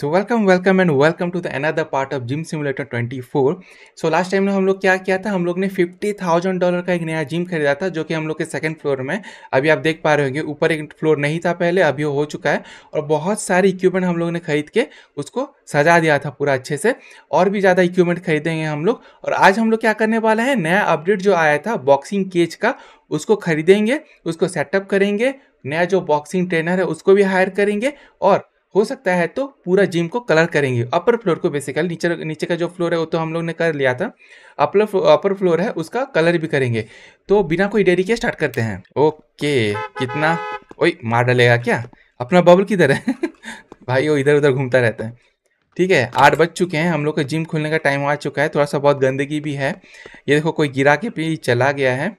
So welcome welcome and welcome to the another part of gym simulator 24 so last time में हम लोग क्या किया था हम लोग ने 50,000 डॉलर का एक नया जिम खरीदा था जो कि हम लोग के सेकंड फ्लोर में अभी आप देख पा रहे होंगे ऊपर एक फ्लोर नहीं था पहले अभी हो चुका है और बहुत सारे इक्विपमेंट हम लोग ने खरीद के उसको सजा दिया था पूरा अच्छे से और भी ज़्यादा इक्विपमेंट खरीदेंगे हम लोग और आज हम लोग क्या करने वाला है नया अपडेट जो आया था बॉक्सिंग केज का उसको खरीदेंगे उसको सेटअप करेंगे नया जो बॉक्सिंग ट्रेनर है उसको भी हायर करेंगे और हो सकता है तो पूरा जिम को कलर करेंगे अपर फ्लोर को बेसिकली नीचे नीचे का जो फ्लोर है वो तो हम लोग ने कर लिया था अपर अपर फ्लोर है उसका कलर भी करेंगे तो बिना कोई डेरी के स्टार्ट करते हैं ओके कितना ओई मार डालेगा क्या अपना बबल किधर है भाई वो इधर उधर घूमता रहता है ठीक है आठ बज चुके हैं हम लोग का जिम खुलने का टाइम आ चुका है थोड़ा सा बहुत गंदगी भी है ये देखो कोई गिरा के भी चला गया है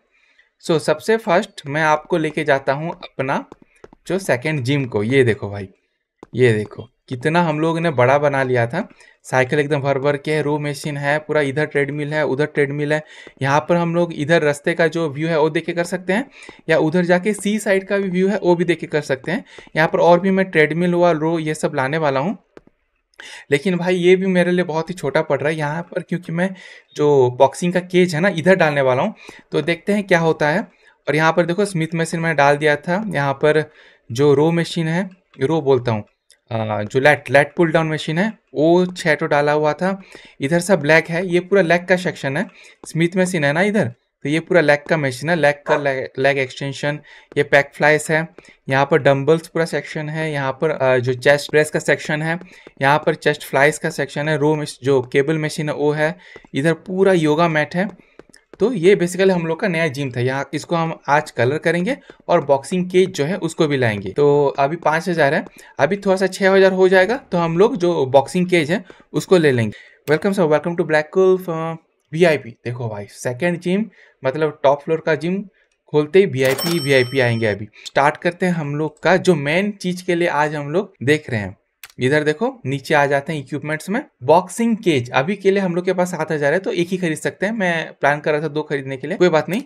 सो सबसे फर्स्ट मैं आपको लेके जाता हूँ अपना जो सेकेंड जिम को ये देखो भाई ये देखो कितना हम लोग ने बड़ा बना लिया था साइकिल एकदम भर भर के है रो मशीन है पूरा इधर ट्रेडमिल है उधर ट्रेडमिल है यहाँ पर हम लोग इधर रास्ते का जो व्यू है वो देखे कर सकते हैं या उधर जाके सी साइड का भी व्यू है वो भी देखे कर सकते हैं यहाँ पर और भी मैं ट्रेडमिल हुआ रो ये सब लाने वाला हूँ लेकिन भाई ये भी मेरे लिए बहुत ही छोटा पड़ रहा है यहाँ पर क्योंकि मैं जो बॉक्सिंग का केज है ना इधर डालने वाला हूँ तो देखते हैं क्या होता है और यहाँ पर देखो स्मिथ मशीन मैंने डाल दिया था यहाँ पर जो रो मशीन है रो बोलता हूँ जो lat lat pull down machine है वो छः टो तो डाला हुआ था इधर सब लेग है ये पूरा लेग का सेक्शन है स्मिथ मशीन है ना इधर तो ये पूरा लेग का मशीन है लेग का लेग एक्सटेंशन ये पैक फ्लाइस है यहाँ पर डम्बल्स पूरा सेक्शन है यहाँ पर जो चेस्ट प्रेस का सेक्शन है यहाँ पर चेस्ट फ्लाइस का सेक्शन है रो जो केबल मशीन है वो है इधर पूरा योगा मैट है तो ये बेसिकली हम लोग का नया जिम था यहाँ इसको हम आज कलर करेंगे और बॉक्सिंग केज जो है उसको भी लाएंगे तो अभी पाँच हज़ार है अभी थोड़ा सा छः हज़ार हो जाएगा तो हम लोग जो बॉक्सिंग केज है उसको ले लेंगे welcome sir welcome to black V I P देखो भाई सेकेंड जिम मतलब टॉप फ्लोर का जिम खोलते ही V I P V I P आएंगे अभी स्टार्ट करते हैं हम लोग का जो मेन चीज़ के लिए आज हम लोग देख रहे हैं इधर देखो नीचे आ जाते हैं इक्विपमेंट्स में बॉक्सिंग केज अभी के लिए हम लोग के पास सात हजार है तो एक ही खरीद सकते हैं मैं प्लान कर रहा था दो खरीदने के लिए कोई बात नहीं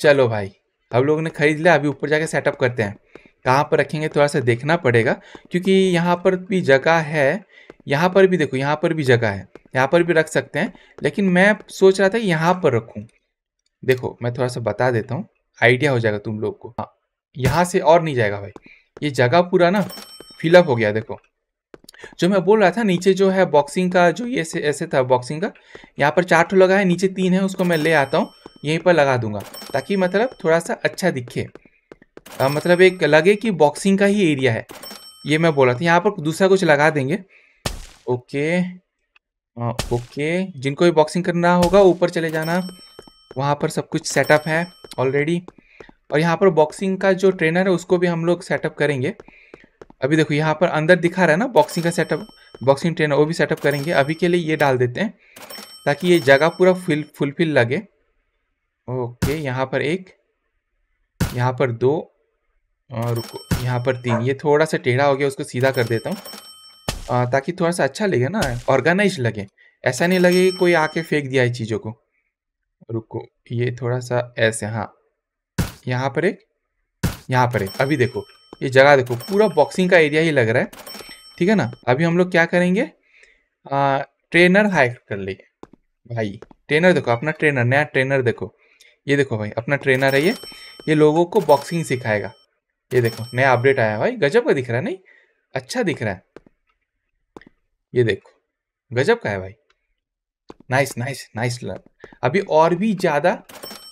चलो भाई हम लोगों ने खरीद लिया अभी ऊपर जाके सेटअप करते हैं कहाँ पर रखेंगे थोड़ा सा देखना पड़ेगा क्योंकि यहाँ पर भी जगह है यहाँ पर भी देखो यहाँ पर भी जगह है यहाँ पर भी रख सकते हैं लेकिन मैं सोच रहा था यहाँ पर रखूँ देखो मैं थोड़ा सा बता देता हूँ आइडिया हो जाएगा तुम लोग को हाँ यहाँ से और नहीं जाएगा भाई ये जगह पूरा ना फिलअप हो गया देखो जो मैं बोल रहा था नीचे जो है बॉक्सिंग का जो ये से, ऐसे था बॉक्सिंग का यहाँ पर चार ठो लगा है नीचे तीन है उसको मैं ले आता हूँ यहीं पर लगा दूंगा ताकि मतलब थोड़ा सा अच्छा दिखे आ, मतलब एक लगे कि बॉक्सिंग का ही एरिया है ये मैं बोला था यहाँ पर दूसरा कुछ लगा देंगे ओके आ, ओके जिनको भी बॉक्सिंग करना होगा ऊपर चले जाना वहाँ पर सब कुछ सेटअप है ऑलरेडी और यहाँ पर बॉक्सिंग का जो ट्रेनर है उसको भी हम लोग सेटअप करेंगे अभी देखो यहाँ पर अंदर दिखा रहा है ना बॉक्सिंग का सेटअप बॉक्सिंग ट्रेनर वो भी सेटअप करेंगे अभी के लिए ये डाल देते हैं ताकि ये जगह पूरा फुल फुलफिल लगे ओके यहाँ पर एक यहाँ पर दो और रुको यहाँ पर तीन ये थोड़ा सा टेढ़ा हो गया उसको सीधा कर देता हूँ ताकि थोड़ा सा अच्छा लगे ना ऑर्गेनाइज लगे ऐसा नहीं लगे कि कोई आके फेंक दिया है चीज़ों को रुको ये थोड़ा सा ऐसे हाँ यहाँ पर एक यहाँ पर एक अभी देखो ये जगह देखो पूरा बॉक्सिंग का एरिया ही लग रहा है ठीक है ना अभी हम लोग क्या करेंगे आ, ट्रेनर हायर कर लेंगे भाई ट्रेनर देखो अपना ट्रेनर नया ट्रेनर देखो ये देखो भाई अपना ट्रेनर है ये ये लोगों को बॉक्सिंग सिखाएगा ये देखो नया अपडेट आया भाई गजब का दिख रहा है नहीं अच्छा दिख रहा है ये देखो गजब का है भाई नाइस नाइस नाइस अभी और भी ज़्यादा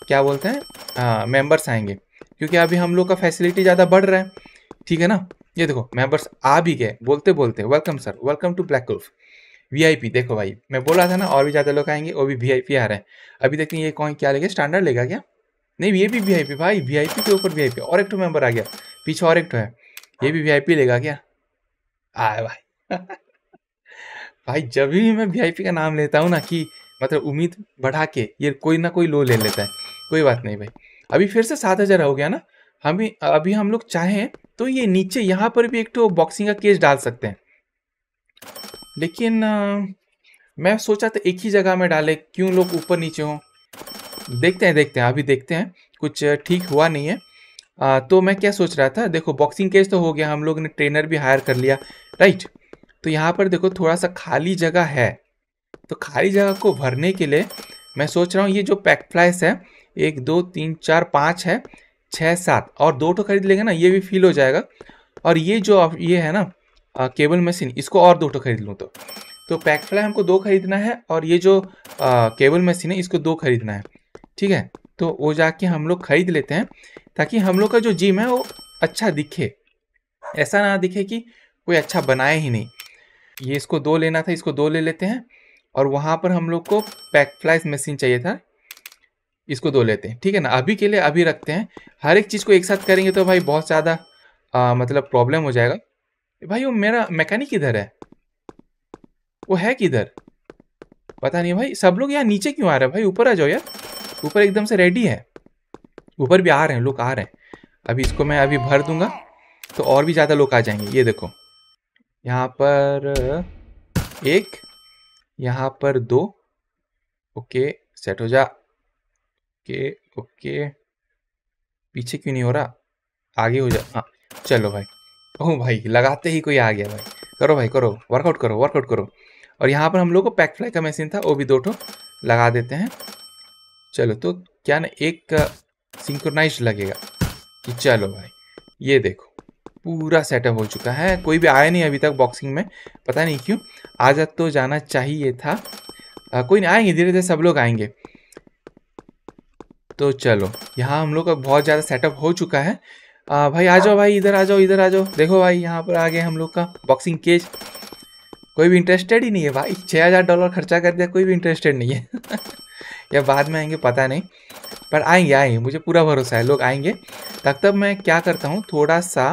क्या बोलते हैं मेंबर्स आएंगे क्योंकि अभी हम लोग का फैसिलिटी ज़्यादा बढ़ रहा है ठीक है ना ये देखो मेंबर्स आ भी गए बोलते बोलते welcome sir welcome to black wolf V देखो भाई मैं बोला था ना और भी ज़्यादा लोग आएंगे वो भी वी आ रहे हैं अभी देखते हैं ये कौन क्या लेगा स्टैंडर्ड लेगा क्या नहीं ये भी वी भाई वीआईपी के ऊपर वी और एक टू मेंबर आ गया पीछे और एक टू है ये भी वीआईपी लेगा क्या आए भाई भाई जब भी मैं वी का नाम लेता हूँ ना कि मतलब उम्मीद बढ़ा के ये कोई ना कोई लो ले लेता है कोई बात नहीं भाई अभी फिर से सात हज़ार हो गया ना हमें अभी हम लोग चाहें तो ये नीचे यहाँ पर भी एक तो बॉक्सिंग का केस डाल सकते हैं लेकिन आ, मैं सोचा था एक ही जगह में डाले क्यों लोग ऊपर नीचे हों देखते हैं देखते हैं अभी देखते हैं कुछ ठीक हुआ नहीं है आ, तो मैं क्या सोच रहा था देखो बॉक्सिंग केस तो हो गया हम लोग ने ट्रेनर भी हायर कर लिया राइट तो यहाँ पर देखो थोड़ा सा खाली जगह है तो खाली जगह को भरने के लिए मैं सोच रहा हूँ ये जो पैक फ्लाइस है एक दो तीन चार पाँच है छः सात और दो टो तो खरीद लेंगे ना ये भी फील हो जाएगा और ये जो ये है ना आ, केबल मशीन इसको और दो ठो तो खरीद लूँ तो तो पैकफ्लाई हमको दो खरीदना है और ये जो आ, केबल मशीन है इसको दो खरीदना है ठीक है तो वो जाके हम लोग खरीद लेते हैं ताकि हम लोग का जो जिम है वो अच्छा दिखे ऐसा ना दिखे कि कोई अच्छा बनाए ही नहीं ये इसको दो लेना था इसको दो ले लेते हैं और वहाँ पर हम लोग को पैक फ्लाइज मशीन चाहिए था इसको दो लेते हैं ठीक है ना अभी के लिए अभी रखते हैं हर एक चीज़ को एक साथ करेंगे तो भाई बहुत ज़्यादा मतलब प्रॉब्लम हो जाएगा भाई वो मेरा मैकेनिक किधर है वो है किधर पता नहीं भाई सब लोग यहाँ नीचे क्यों आ रहे हैं भाई ऊपर आ जाओ यार ऊपर एकदम से रेडी है ऊपर भी आ रहे हैं लोग आ रहे हैं अभी इसको मैं अभी भर दूंगा तो और भी ज़्यादा लोग आ जाएंगे ये देखो यहाँ पर एक यहाँ पर दो ओके सेट हो जा ओके ओके पीछे क्यों नहीं हो रहा आगे हो जा हाँ चलो भाई ओह भाई लगाते ही कोई आ गया भाई करो भाई करो वर्कआउट करो वर्कआउट करो और यहाँ पर हम लोग को पैक फ्लाई का मशीन था वो भी दो ठो लगा देते हैं चलो तो क्या ना एक सिंक्रोनाइज लगेगा कि चलो भाई ये देखो पूरा सेटअप हो चुका है कोई भी आया नहीं अभी तक बॉक्सिंग में पता नहीं क्यों आज तो जाना चाहिए था आ, कोई नहीं आएंगे धीरे धीरे सब लोग आएंगे तो चलो यहाँ हम लोग का बहुत ज़्यादा सेटअप हो चुका है आ, भाई आ जाओ भाई इधर आ जाओ इधर आ जाओ देखो भाई यहाँ पर आ गए हम लोग का बॉक्सिंग केज कोई भी इंटरेस्टेड ही नहीं है भाई छः हज़ार डॉलर खर्चा कर दिया कोई भी इंटरेस्टेड नहीं है या बाद में आएंगे पता नहीं पर आएंगे आएंगे मुझे पूरा भरोसा है लोग आएंगे तब तक मैं क्या करता हूँ थोड़ा सा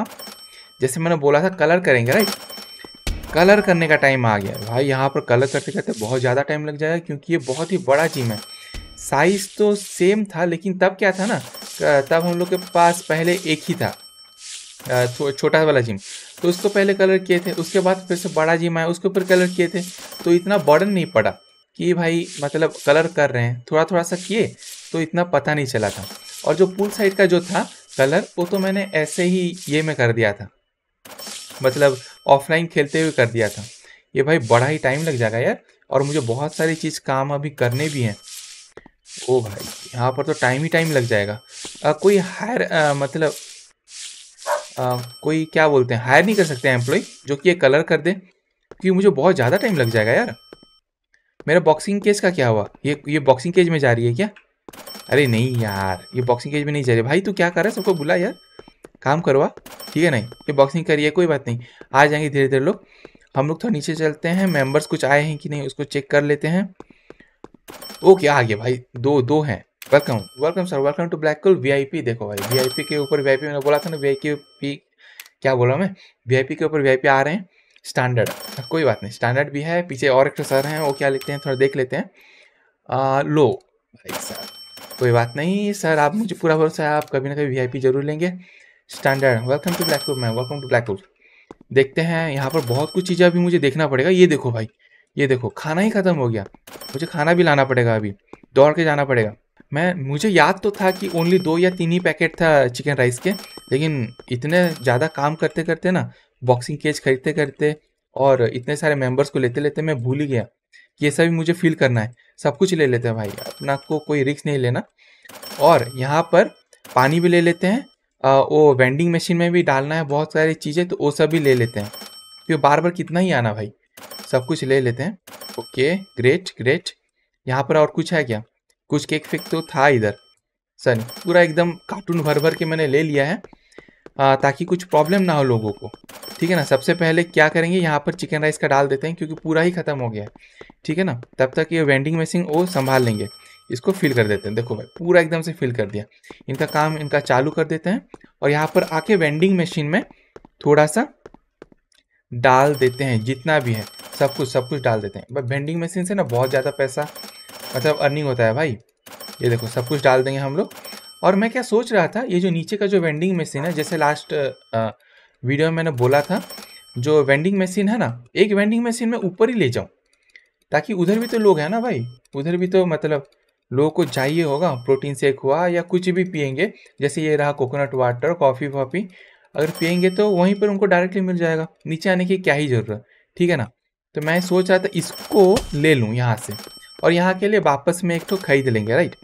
जैसे मैंने बोला था कलर करेंगे राइट कलर करने का टाइम आ गया भाई यहाँ पर कलर करते करते बहुत ज़्यादा टाइम लग जाएगा क्योंकि ये बहुत ही बड़ा जिम है साइज तो सेम था लेकिन तब क्या था ना तब हम लोग के पास पहले एक ही था छोटा वाला जिम तो उसको पहले कलर किए थे उसके बाद फिर से बड़ा जिम आया उसके ऊपर कलर किए थे तो इतना बर्डन नहीं पड़ा कि भाई मतलब कलर कर रहे हैं थोड़ा थोड़ा सा किए तो इतना पता नहीं चला था और जो पुल साइड का जो था कलर वो तो मैंने ऐसे ही ये में कर दिया था मतलब ऑफलाइन खेलते हुए कर दिया था ये भाई बड़ा ही टाइम लग जाएगा यार और मुझे बहुत सारी चीज़ काम अभी करने भी हैं ओ भाई यहाँ पर तो टाइम ही टाइम लग जाएगा आ, कोई हायर मतलब आ, कोई क्या बोलते हैं हायर नहीं कर सकते एम्प्लॉय जो कि ये कलर कर दे क्योंकि मुझे बहुत ज़्यादा टाइम लग जाएगा यार मेरा बॉक्सिंग केस का क्या हुआ ये ये बॉक्सिंग केज में जा रही है क्या अरे नहीं यार ये बॉक्सिंग केज में नहीं जा रही भाई तू क्या कर रहा है सबको बुला यार काम करवा ठीक है नहीं ये बॉक्सिंग करिए कोई बात नहीं आ जाएंगे धीरे धीरे लोग हम लोग थोड़ा तो नीचे चलते हैं मेंबर्स कुछ आए हैं कि नहीं उसको चेक कर लेते हैं ओके आ गया भाई दो दो हैं welcome welcome sir welcome to black I VIP देखो भाई वीआईपी के ऊपर वीआईपी मैंने बोला था ना वीआईपी क्या बोला मैं वीआईपी के ऊपर वीआईपी आ रहे हैं स्टैंडर्ड कोई बात नहीं स्टैंडर्ड भी है पीछे और एक सर हैं वो क्या लिखते हैं थोड़ा देख लेते हैं आ, लो भाई सर कोई बात नहीं सर आप मुझे पूरा भरोसा है आप कभी ना कभी पी जरूर लेंगे standard welcome to black ma'am welcome to black देखते हैं यहाँ पर बहुत कुछ चीज़ें अभी मुझे देखना पड़ेगा ये देखो भाई ये देखो खाना ही ख़त्म हो गया मुझे खाना भी लाना पड़ेगा अभी दौड़ के जाना पड़ेगा मैं मुझे याद तो था कि ओनली दो या तीन ही पैकेट था चिकन राइस के लेकिन इतने ज़्यादा काम करते करते ना बॉक्सिंग केज खरीदते करते और इतने सारे मेंबर्स को लेते लेते मैं भूल ही गया ये सभी मुझे फील करना है सब कुछ ले लेते हैं भाई अपना को कोई रिक्स नहीं लेना और यहाँ पर पानी भी ले लेते हैं आ, वो वेंडिंग मशीन में भी डालना है बहुत सारी चीज़ें तो वो सब भी ले लेते हैं फिर बार बार कितना ही आना भाई सब कुछ ले लेते हैं ओके ग्रेट ग्रेट यहाँ पर और कुछ है क्या कुछ केक फेक तो था इधर सर पूरा एकदम कार्टून भर भर के मैंने ले लिया है आ, ताकि कुछ प्रॉब्लम ना हो लोगों को ठीक है ना सबसे पहले क्या करेंगे यहाँ पर चिकन राइस का डाल देते हैं क्योंकि पूरा ही ख़त्म हो गया है ठीक है ना तब तक ये वेंडिंग मशीन वो संभाल लेंगे इसको फिल कर देते हैं देखो भाई पूरा एकदम से फिल कर दिया इनका काम इनका चालू कर देते हैं और यहाँ पर आके वेंडिंग मशीन में थोड़ा सा डाल देते हैं जितना भी है सब कुछ सब कुछ डाल देते हैं बट वेंडिंग मशीन से ना बहुत ज़्यादा पैसा मतलब अर्निंग होता है भाई ये देखो सब कुछ डाल देंगे हम लोग और मैं क्या सोच रहा था ये जो नीचे का जो वेंडिंग मशीन है जैसे लास्ट वीडियो में मैंने बोला था जो वेंडिंग मशीन है ना एक वेंडिंग मशीन में ऊपर ही ले जाऊँ ताकि उधर भी तो लोग हैं ना भाई उधर भी तो मतलब लोगों को चाहिए होगा प्रोटीन शेक हुआ या कुछ भी पियेंगे जैसे ये रहा कोकोनट वाटर कॉफ़ी वॉफ़ी अगर पियेंगे तो वहीं पर उनको डायरेक्टली मिल जाएगा नीचे आने की क्या ही ज़रूरत ठीक है ना तो मैं सोच रहा था इसको ले लूँ यहाँ से और यहाँ के लिए वापस में एक तो खरीद लेंगे राइट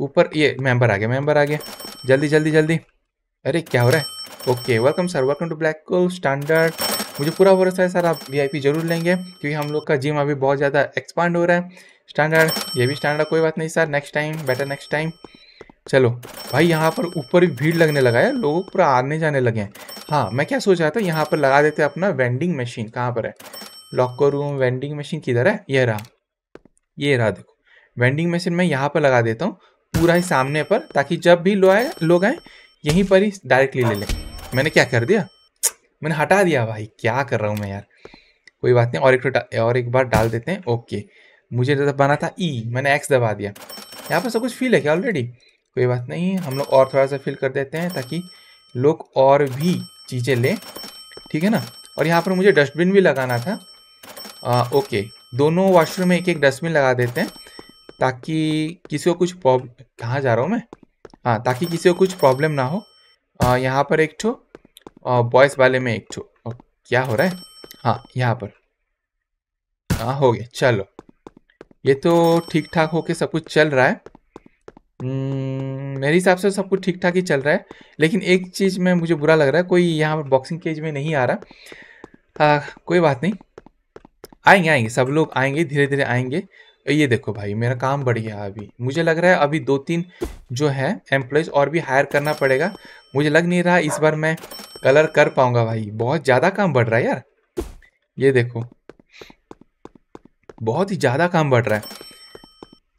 ऊपर ये मेंबर आ गया मेंबर आ गया जल्दी जल्दी जल्दी अरे क्या हो रहा है okay welcome sir welcome to black coal standard मुझे पूरा भरोसा है सर आप वीआईपी जरूर लेंगे क्योंकि हम लोग का जिम अभी बहुत ज़्यादा एक्सपांड हो रहा है स्टैंडर्ड ये भी स्टैंडर्ड कोई बात नहीं sir next time better next time चलो भाई यहाँ पर ऊपर भी भीड़ लगने लगा है लोग पूरा आने जाने लगे हैं हाँ मैं क्या सोच रहा था यहाँ पर लगा देते अपना वेंडिंग मशीन कहाँ पर है लॉकर रूम वेंडिंग मशीन किधर है ये रहा ये रहा देखो वेंडिंग मशीन मैं यहाँ पर लगा देता हूँ पूरा ही सामने पर ताकि जब भी लोग आए लोग आए यहीं पर ही डायरेक्टली ले लें मैंने क्या कर दिया मैंने हटा दिया भाई क्या कर रहा हूँ मैं यार कोई बात नहीं और एक और एक बार डाल देते हैं ओके मुझे दबाना था ई मैंने एक्स दबा दिया यहाँ पर सब कुछ फील है क्या ऑलरेडी कोई बात नहीं हम लोग और थोड़ा सा फील कर देते हैं ताकि लोग और भी चीज़ें लें ठीक है ना और यहाँ पर मुझे डस्टबिन भी लगाना था आ, ओके दोनों वॉशरूम में एक एक डस्टबिन लगा देते हैं ताकि किसी को कुछ प्रॉब्लम कहाँ जा रहा हूँ मैं हाँ ताकि किसी को कुछ प्रॉब्लम ना हो आ, यहाँ पर एक ठो और बॉयज़ वाले में एक ठो क्या हो रहा है हाँ यहाँ पर हाँ हो गया चलो ये तो ठीक ठाक होके सब कुछ चल रहा है हम्म, मेरे हिसाब से सब कुछ ठीक ठाक ही चल रहा है लेकिन एक चीज़ में मुझे बुरा लग रहा है कोई यहाँ पर बॉक्सिंग केज में नहीं आ रहा आ, कोई बात नहीं आएंगे आएंगे सब लोग आएंगे धीरे धीरे आएंगे ये देखो भाई मेरा काम बढ़ गया अभी मुझे लग रहा है अभी दो तीन जो है एम्प्लॉयज़ और भी हायर करना पड़ेगा मुझे लग नहीं रहा इस बार मैं कलर कर पाऊंगा भाई बहुत ज़्यादा काम बढ़ रहा है यार ये देखो बहुत ही ज़्यादा काम बढ़ रहा है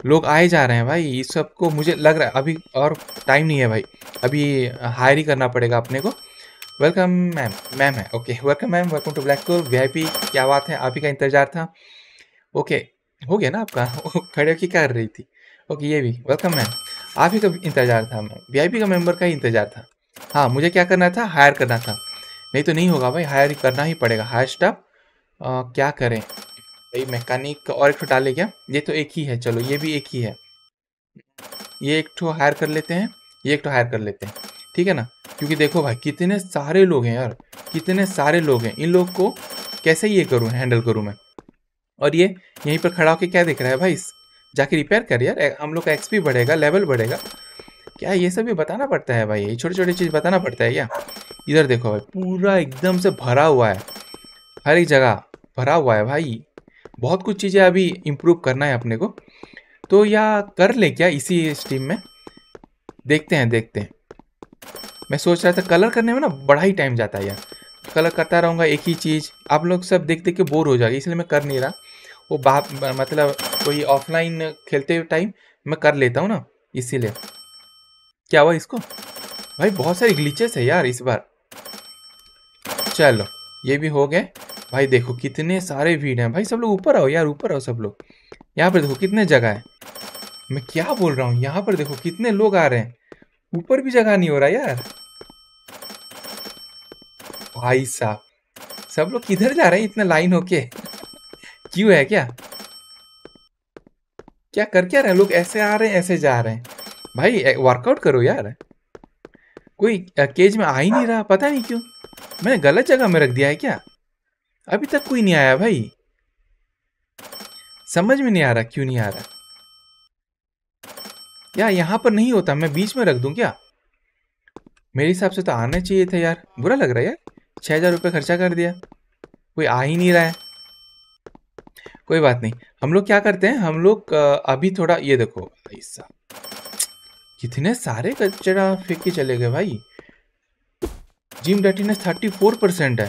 लोग आए जा रहे हैं भाई इस सबको मुझे लग रहा है अभी और टाइम नहीं है भाई अभी हायर ही करना पड़ेगा अपने को वेलकम मैम मैम है okay welcome ma'am welcome to black I P क्या बात है आप ही का इंतजार था ओके हो गया ना आपका खड़े की क्या कर रही थी ओके ये भी वेलकम मैम आप ही का इंतजार था मैम वी का मेम्बर का ही इंतजार था हाँ मुझे क्या करना था हायर करना था नहीं तो नहीं होगा भाई हायर करना ही पड़ेगा हायर स्टाफ क्या करें भाई मैकेनिक और एक ठो डाले क्या ये तो एक ही है चलो ये भी एक ही है ये एक ठो हायर कर लेते हैं ये एक ठो हायर कर लेते हैं ठीक है ना क्योंकि देखो भाई कितने सारे लोग हैं यार कितने सारे लोग हैं इन लोग को कैसे ये करूँ हैंडल करूँ मैं और ये यहीं पर खड़ा होकर क्या देख रहा है भाई जाके रिपेयर कर यार हम लोग का एक्सपी बढ़ेगा लेवल बढ़ेगा क्या ये सब भी बताना पड़ता है भाई ये छोटी छोटे चीज़ बताना पड़ता है क्या इधर देखो भाई पूरा एकदम से भरा हुआ है हर एक जगह भरा हुआ है भाई बहुत कुछ चीज़ें अभी इम्प्रूव करना है अपने को तो या कर ले क्या इसी स्टीम में देखते हैं देखते हैं मैं सोच रहा था कलर करने में ना बड़ा ही टाइम जाता है यार कलर करता रहूँगा एक ही चीज़ आप लोग सब देख देख के बोर हो जाएगा इसलिए मैं कर नहीं रहा वो बाप मतलब कोई ऑफलाइन खेलते हुए टाइम मैं कर लेता हूँ ना इसीलिए क्या हुआ इसको भाई बहुत सारे ग्लीचेस है यार इस बार चलो ये भी हो गए भाई देखो कितने सारे भीड़ हैं भाई सब लोग ऊपर आओ यार ऊपर आओ सब लोग यहाँ पर देखो कितने जगह है मैं क्या बोल रहा हूँ यहाँ पर देखो कितने लोग आ रहे हैं ऊपर भी जगह नहीं हो रहा यार भाई साहब सब लोग किधर जा रहे हैं इतना लाइन होके क्यों है क्या क्या कर क्या रहे लोग ऐसे आ रहे हैं ऐसे जा रहे हैं भाई वर्कआउट करो यार कोई केज में आ ही नहीं रहा पता नहीं क्यों मैंने गलत जगह में रख दिया है क्या अभी तक कोई नहीं आया भाई समझ में नहीं आ रहा क्यों नहीं आ रहा या यहाँ पर नहीं होता मैं बीच में रख दूँ क्या मेरे हिसाब से तो आना चाहिए था यार बुरा लग रहा है यार छः हज़ार रुपये खर्चा कर दिया कोई आ ही नहीं रहा है कोई बात नहीं हम लोग क्या करते हैं हम लोग अभी थोड़ा ये देखो हिस्सा कितने सारे कचरा फेंक के चले गए भाई जिम डटीनेस थर्टी फोर परसेंट है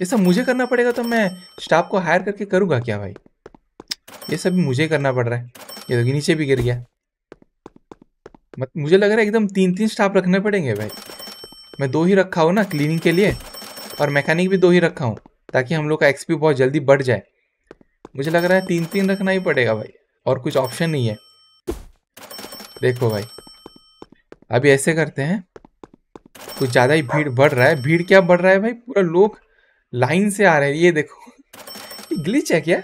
ये सब मुझे करना पड़ेगा तो मैं स्टाफ को हायर करके करूँगा क्या भाई ये सब मुझे करना पड़ रहा है ये देखिए नीचे भी गिर गया मत मुझे लग रहा है एकदम तीन तीन स्टाफ रखने पड़ेंगे भाई मैं दो ही रखा हूँ ना क्लीनिंग के लिए और मैकेनिक भी दो ही रखा हूँ ताकि हम लोग का एक्सपी बहुत जल्दी बढ़ जाए मुझे लग रहा है तीन तीन रखना ही पड़ेगा भाई और कुछ ऑप्शन नहीं है देखो भाई अभी ऐसे करते हैं कुछ ज़्यादा ही भीड़ बढ़ रहा है भीड़ क्या बढ़ रहा है भाई पूरा लोग लाइन से आ रहे हैं ये देखो ग्लिच है क्या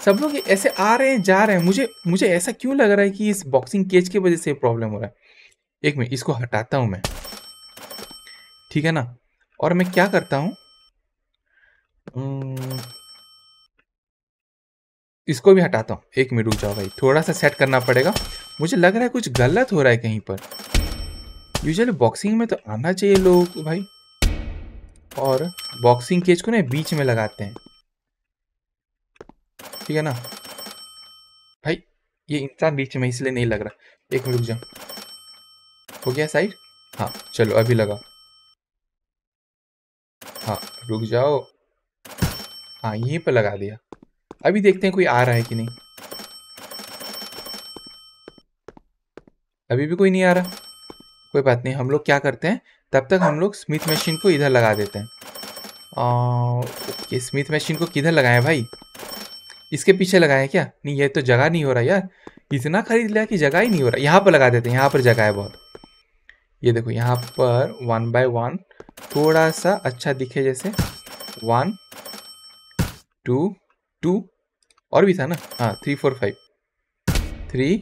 सब लोग ऐसे आ रहे हैं जा रहे हैं मुझे मुझे ऐसा क्यों लग रहा है कि इस बॉक्सिंग केज की वजह से प्रॉब्लम हो रहा है एक मिनट इसको हटाता हूं मैं ठीक है ना और मैं क्या करता हूं इसको भी हटाता हूँ एक मिनट रुक जाओ भाई थोड़ा सा सेट करना पड़ेगा मुझे लग रहा है कुछ गलत हो रहा है कहीं पर यूजली बॉक्सिंग में तो आना चाहिए लोग भाई और बॉक्सिंग केज को ना बीच में लगाते हैं ठीक है ना भाई ये इंसान बीच में इसलिए नहीं लग रहा एक मिनट रुक जाओ हो गया साइड हाँ चलो अभी लगा हाँ रुक जाओ हाँ यहीं पर लगा दिया अभी देखते हैं कोई आ रहा है कि नहीं अभी भी कोई नहीं आ रहा कोई बात नहीं हम लोग क्या करते हैं तब तक हम लोग स्मिथ मशीन को इधर लगा देते हैं आ, ओके स्मिथ मशीन को किधर लगाएं भाई इसके पीछे लगाए क्या नहीं ये तो जगह नहीं हो रहा यार इतना खरीद लिया कि जगह ही नहीं हो रहा यहाँ पर लगा देते हैं यहाँ पर जगह है बहुत ये देखो यहाँ पर वन बाय वन थोड़ा सा अच्छा दिखे जैसे वन टू टू और भी था ना हाँ थ्री फोर फाइव थ्री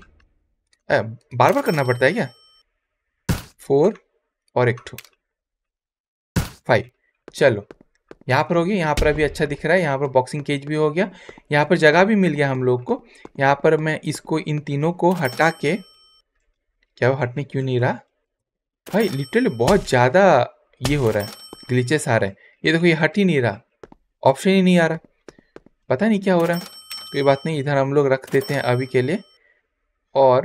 बार बार करना पड़ता है क्या फोर और एक टू फाइव चलो यहाँ पर होगी यहाँ पर अभी अच्छा दिख रहा है यहाँ पर बॉक्सिंग केज भी हो गया यहाँ पर जगह भी मिल गया हम लोग को यहाँ पर मैं इसको इन तीनों को हटा के क्या वो हटने क्यों नहीं रहा भाई लिटरली बहुत ज़्यादा ये हो रहा है ग्लीचेस आ रहे हैं ये देखो ये हट ही नहीं रहा ऑप्शन ही नहीं आ रहा पता नहीं क्या हो रहा कोई बात नहीं इधर हम लोग रख देते हैं अभी के लिए और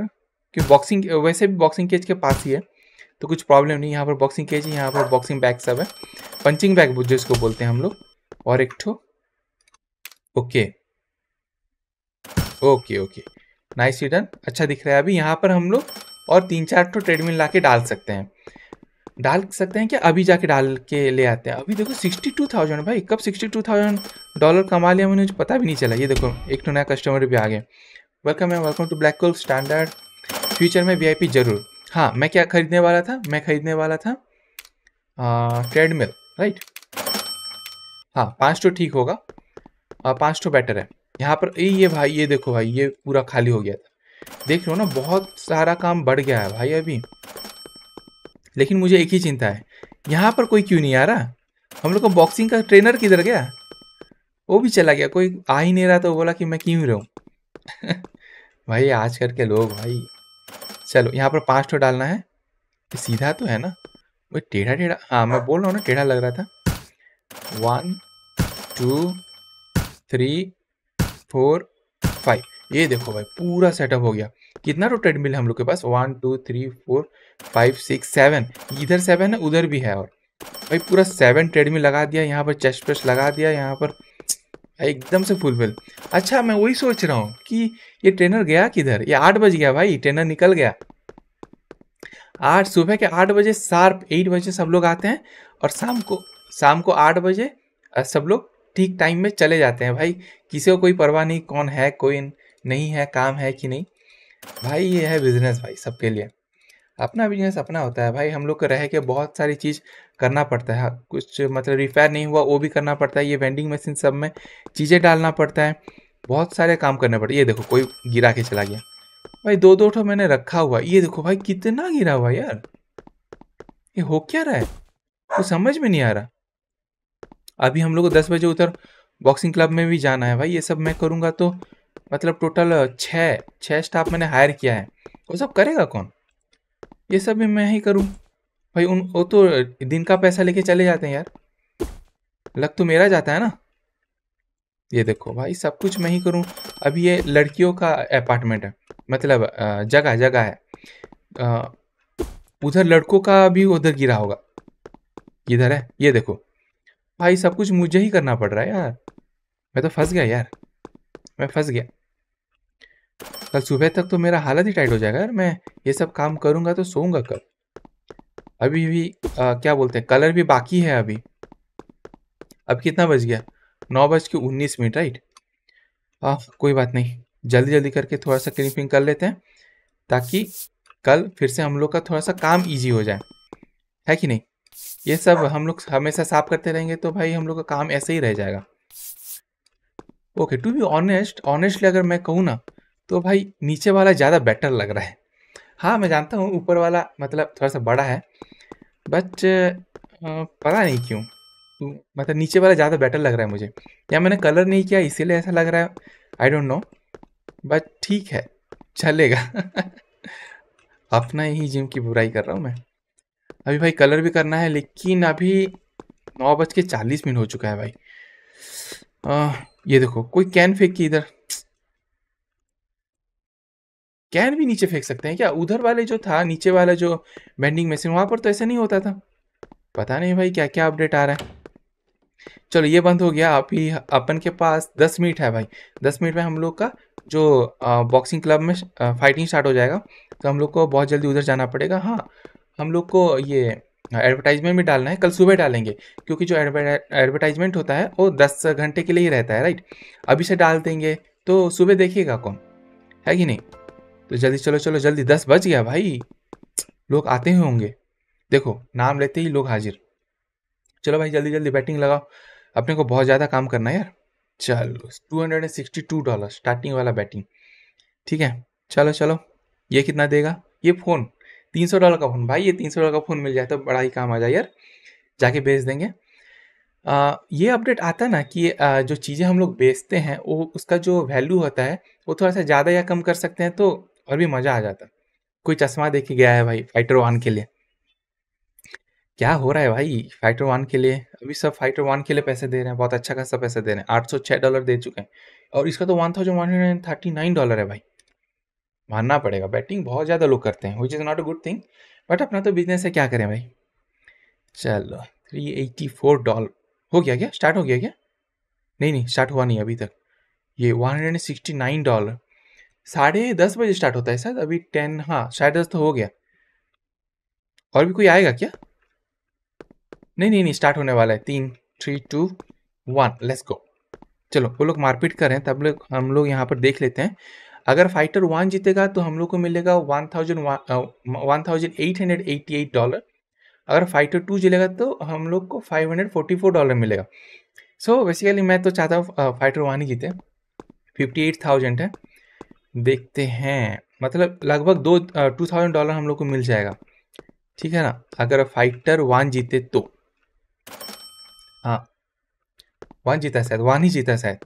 क्योंकि बॉक्सिंग वैसे भी बॉक्सिंग केज के पास ही है तो कुछ प्रॉब्लम नहीं यहाँ पर बॉक्सिंग केज है यहाँ पर बॉक्सिंग बैग सब है पंचिंग बैग जिसको बोलते हैं हम लोग और एक ठो okay okay okay nice done अच्छा दिख रहा है अभी यहाँ पर हम लोग और तीन चार ठो ट्रेडमिल ला के डाल सकते हैं डाल सकते हैं क्या अभी जाके डाल के ले आते हैं अभी देखो सिक्सटी टू थाउजेंड भाई कब सिक्सटी टू थाउजेंड डॉलर कमा लिया मुझे पता भी नहीं चला ये देखो एक तो नया कस्टमर भी आ गए वेलकम है welcome to black coal standard future में वीआईपी जरूर हाँ मैं क्या खरीदने वाला था मैं खरीदने वाला था ट्रेडमिल राइट हाँ पांच तो ठीक होगा हाँ पांच तो बेटर है यहाँ पर ये ये भाई ये देखो भाई ये पूरा खाली हो गया था देख रहे हो ना बहुत सारा काम बढ़ गया है भाई अभी लेकिन मुझे एक ही चिंता है यहाँ पर कोई क्यों नहीं आ रहा हम लोग का बॉक्सिंग का ट्रेनर किधर गया वो भी चला गया कोई आ ही नहीं रहा तो बोला कि मैं क्यों रहूँ भाई आज करके लोग भाई चलो यहाँ पर पांच ठो तो डालना है सीधा तो है ना वो टेढ़ा टेढ़ा हाँ मैं बोल रहा हूँ ना टेढ़ा लग रहा था one two three four five ये देखो भाई पूरा सेटअप हो गया कितना तो ट्रेडमिल हम लोग के पास one two three four five six seven इधर सेवन है उधर भी है और भाई पूरा सेवन ट्रेडमिल लगा दिया यहाँ पर चेस्ट प्रेस लगा दिया यहाँ पर एकदम से फुलफिल अच्छा मैं वही सोच रहा हूँ कि ये ट्रेनर गया किधर ये आठ बज गया भाई ट्रेनर निकल गया आठ सुबह के आठ बजे शार्प एट बजे सब लोग आते हैं और शाम को शाम को आठ बजे सब लोग ठीक टाइम में चले जाते हैं भाई किसी को कोई परवाह नहीं कौन है कोई नहीं है काम है कि नहीं भाई ये है बिजनेस भाई सबके लिए अपना बिजनेस अपना होता है भाई हम लोग को रह के बहुत सारी चीज़ करना पड़ता है कुछ मतलब रिपेयर नहीं हुआ वो भी करना पड़ता है ये वेंडिंग मशीन सब में चीज़ें डालना पड़ता है बहुत सारे काम करने पड़ते ये देखो कोई गिरा के चला गया भाई दो दो ठो मैंने रखा हुआ ये देखो भाई कितना गिरा हुआ यार ये हो क्या रहा है तो समझ में नहीं आ रहा अभी हम लोग को दस बजे उधर बॉक्सिंग क्लब में भी जाना है भाई ये सब मैं करूँगा तो मतलब टोटल छः छः स्टाफ मैंने हायर किया है वो सब करेगा कौन ये सब भी मैं ही करूँ भाई उन वो तो दिन का पैसा लेके चले जाते हैं यार लग तो मेरा जाता है ना ये देखो भाई सब कुछ मैं ही करूँ अभी ये लड़कियों का अपार्टमेंट है मतलब जगह जगह है उधर लड़कों का भी उधर गिरा होगा इधर है ये देखो भाई सब कुछ मुझे ही करना पड़ रहा है यार मैं तो फंस गया यार मैं फंस गया कल सुबह तक तो मेरा हालत ही टाइट हो जाएगा यार मैं ये सब काम करूंगा तो सोऊंगा कल अभी भी आ, क्या बोलते हैं कलर भी बाकी है अभी अब कितना बज गया नौ बज के उन्नीस मिनट राइट आ, कोई बात नहीं जल्दी जल्दी करके थोड़ा सा क्लिपिंग कर लेते हैं ताकि कल फिर से हम लोग का थोड़ा सा काम ईजी हो जाए है कि नहीं ये सब हम लोग हमेशा साफ करते रहेंगे तो भाई हम लोग का काम ऐसे ही रह जाएगा okay to be honest honestly अगर मैं कहूँ ना तो भाई नीचे वाला ज़्यादा बेटर लग रहा है हाँ मैं जानता हूँ ऊपर वाला मतलब थोड़ा सा बड़ा है बट पता नहीं क्यों मतलब नीचे वाला ज़्यादा बेटर लग रहा है मुझे या मैंने कलर नहीं किया इसीलिए ऐसा लग रहा है आई डोंट नो बट ठीक है चलेगा अपना ही जिम की बुराई कर रहा हूँ मैं अभी भाई कलर भी करना है लेकिन अभी नौ बज के चालीस मिनट हो चुका है भाई आ, ये देखो कोई कैन फेंक की इधर कैन भी नीचे फेंक सकते हैं क्या उधर वाले जो था नीचे वाला जो बेंडिंग मशीन वहां पर तो ऐसा नहीं होता था पता नहीं भाई क्या क्या अपडेट आ रहा है चलो ये बंद हो गया अभी अपन के पास दस मिनट है भाई दस मिनट में हम लोग का जो बॉक्सिंग क्लब में फाइटिंग स्टार्ट हो जाएगा तो हम लोग को बहुत जल्दी उधर जाना पड़ेगा हाँ हम लोग को ये एडवर्टाइजमेंट भी डालना है कल सुबह डालेंगे क्योंकि जो एडवर्टाइजमेंट होता है वो दस घंटे के लिए ही रहता है राइट अभी से डाल देंगे तो सुबह देखिएगा कौन है कि नहीं तो जल्दी चलो चलो जल्दी दस बज गया भाई लोग आते ही होंगे देखो नाम लेते ही लोग हाजिर चलो भाई जल्दी जल्दी बैटिंग लगाओ अपने को बहुत ज़्यादा काम करना है यार चलो two hundred and sixty two dollar starting वाला बैटिंग ठीक है चलो चलो ये कितना देगा ये फ़ोन तीन सौ डॉलर का फ़ोन भाई ये तीन सौ डॉलर का फ़ोन मिल जाए तो बड़ा ही काम आ जाए यार जाके बेच देंगे आ, ये अपडेट आता है ना कि आ, जो चीज़ें हम लोग बेचते हैं वो उसका जो वैल्यू होता है वो थोड़ा सा ज़्यादा या कम कर सकते हैं तो और भी मज़ा आ जाता कोई चश्मा देखे गया है भाई फाइटर वन के लिए क्या हो रहा है भाई? फाइटर वन के लिए अभी सब फाइटर वन के लिए पैसे दे रहे हैं, बहुत अच्छा खासा पैसा दे रहे हैं, आठ सौ डॉलर दे चुके हैं और इसका तो one one thousand hundred thirty nine dollar है भाई। मानना पड़ेगा, बैटिंग बहुत ज़्यादा लोग करते हैं, which is not a good thing but अपना तो बिज़नेस है, क्या करें भाई? चलो थ्री फोर डॉलर हो गया क्या? स्टार्ट हो गया क्या? नहीं, नहीं स्टार्ट हुआ नहीं अभी तक। ये one hundred sixty nine dollar साढ़े दस बजे स्टार्ट होता है सर अभी टेन हाँ, साढ़े दस तो हो गया। और भी कोई आएगा क्या? नहीं नहीं नहीं स्टार्ट होने वाला है तीन three two one let's go चलो वो लोग मारपीट कर रहे हैं तब लोग हम लोग यहाँ पर देख लेते हैं अगर फाइटर वन जीतेगा तो हम लोग को मिलेगा one thousand one thousand eight hundred eighty eight dollar अगर फाइटर टू जीतेगा तो हम लोग को five hundred forty four dollar मिलेगा सो so, बेसिकली मैं तो चाहता हूँ फाइटर uh, वन ही जीते फिफ्टी एट थाउजेंड है देखते हैं मतलब लगभग दो टू थाउजेंड डॉलर हम लोग को मिल जाएगा ठीक है ना अगर फाइटर वन जीते तो वन जीता शायद वन ही जीता शायद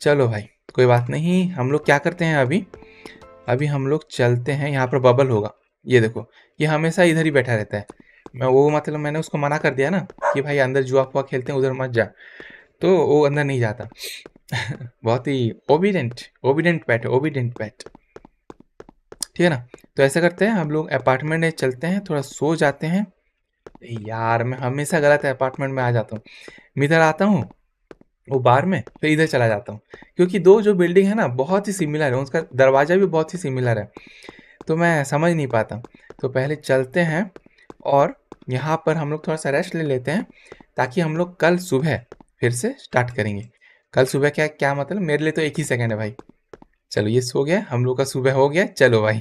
चलो भाई कोई बात नहीं हम लोग क्या करते हैं अभी अभी हम लोग चलते हैं यहाँ पर बबल होगा ये देखो ये हमेशा इधर ही बैठा रहता है मैं वो मतलब मैंने उसको मना कर दिया ना कि भाई अंदर जुआ फुआ खेलते हैं उधर मत जा तो वो अंदर नहीं जाता बहुत ही obedient obedient pet obedient pet ठीक है ना तो ऐसा करते हैं हम लोग अपार्टमेंट में चलते हैं थोड़ा सो जाते हैं यार मैं हमेशा गलत अपार्टमेंट में आ जाता हूँ मैं इधर आता हूँ वो बार में फिर इधर चला जाता हूँ क्योंकि दो जो बिल्डिंग है ना बहुत ही सिमिलर है उसका दरवाज़ा भी बहुत ही सिमिलर है तो मैं समझ नहीं पाता तो पहले चलते हैं और यहाँ पर हम लोग थोड़ा सा रेस्ट ले लेते हैं ताकि हम लोग कल सुबह फिर से स्टार्ट करेंगे कल सुबह क्या क्या मतलब मेरे लिए तो एक ही सेकेंड है भाई चलो ये सो गया हम लोग का सुबह हो गया चलो भाई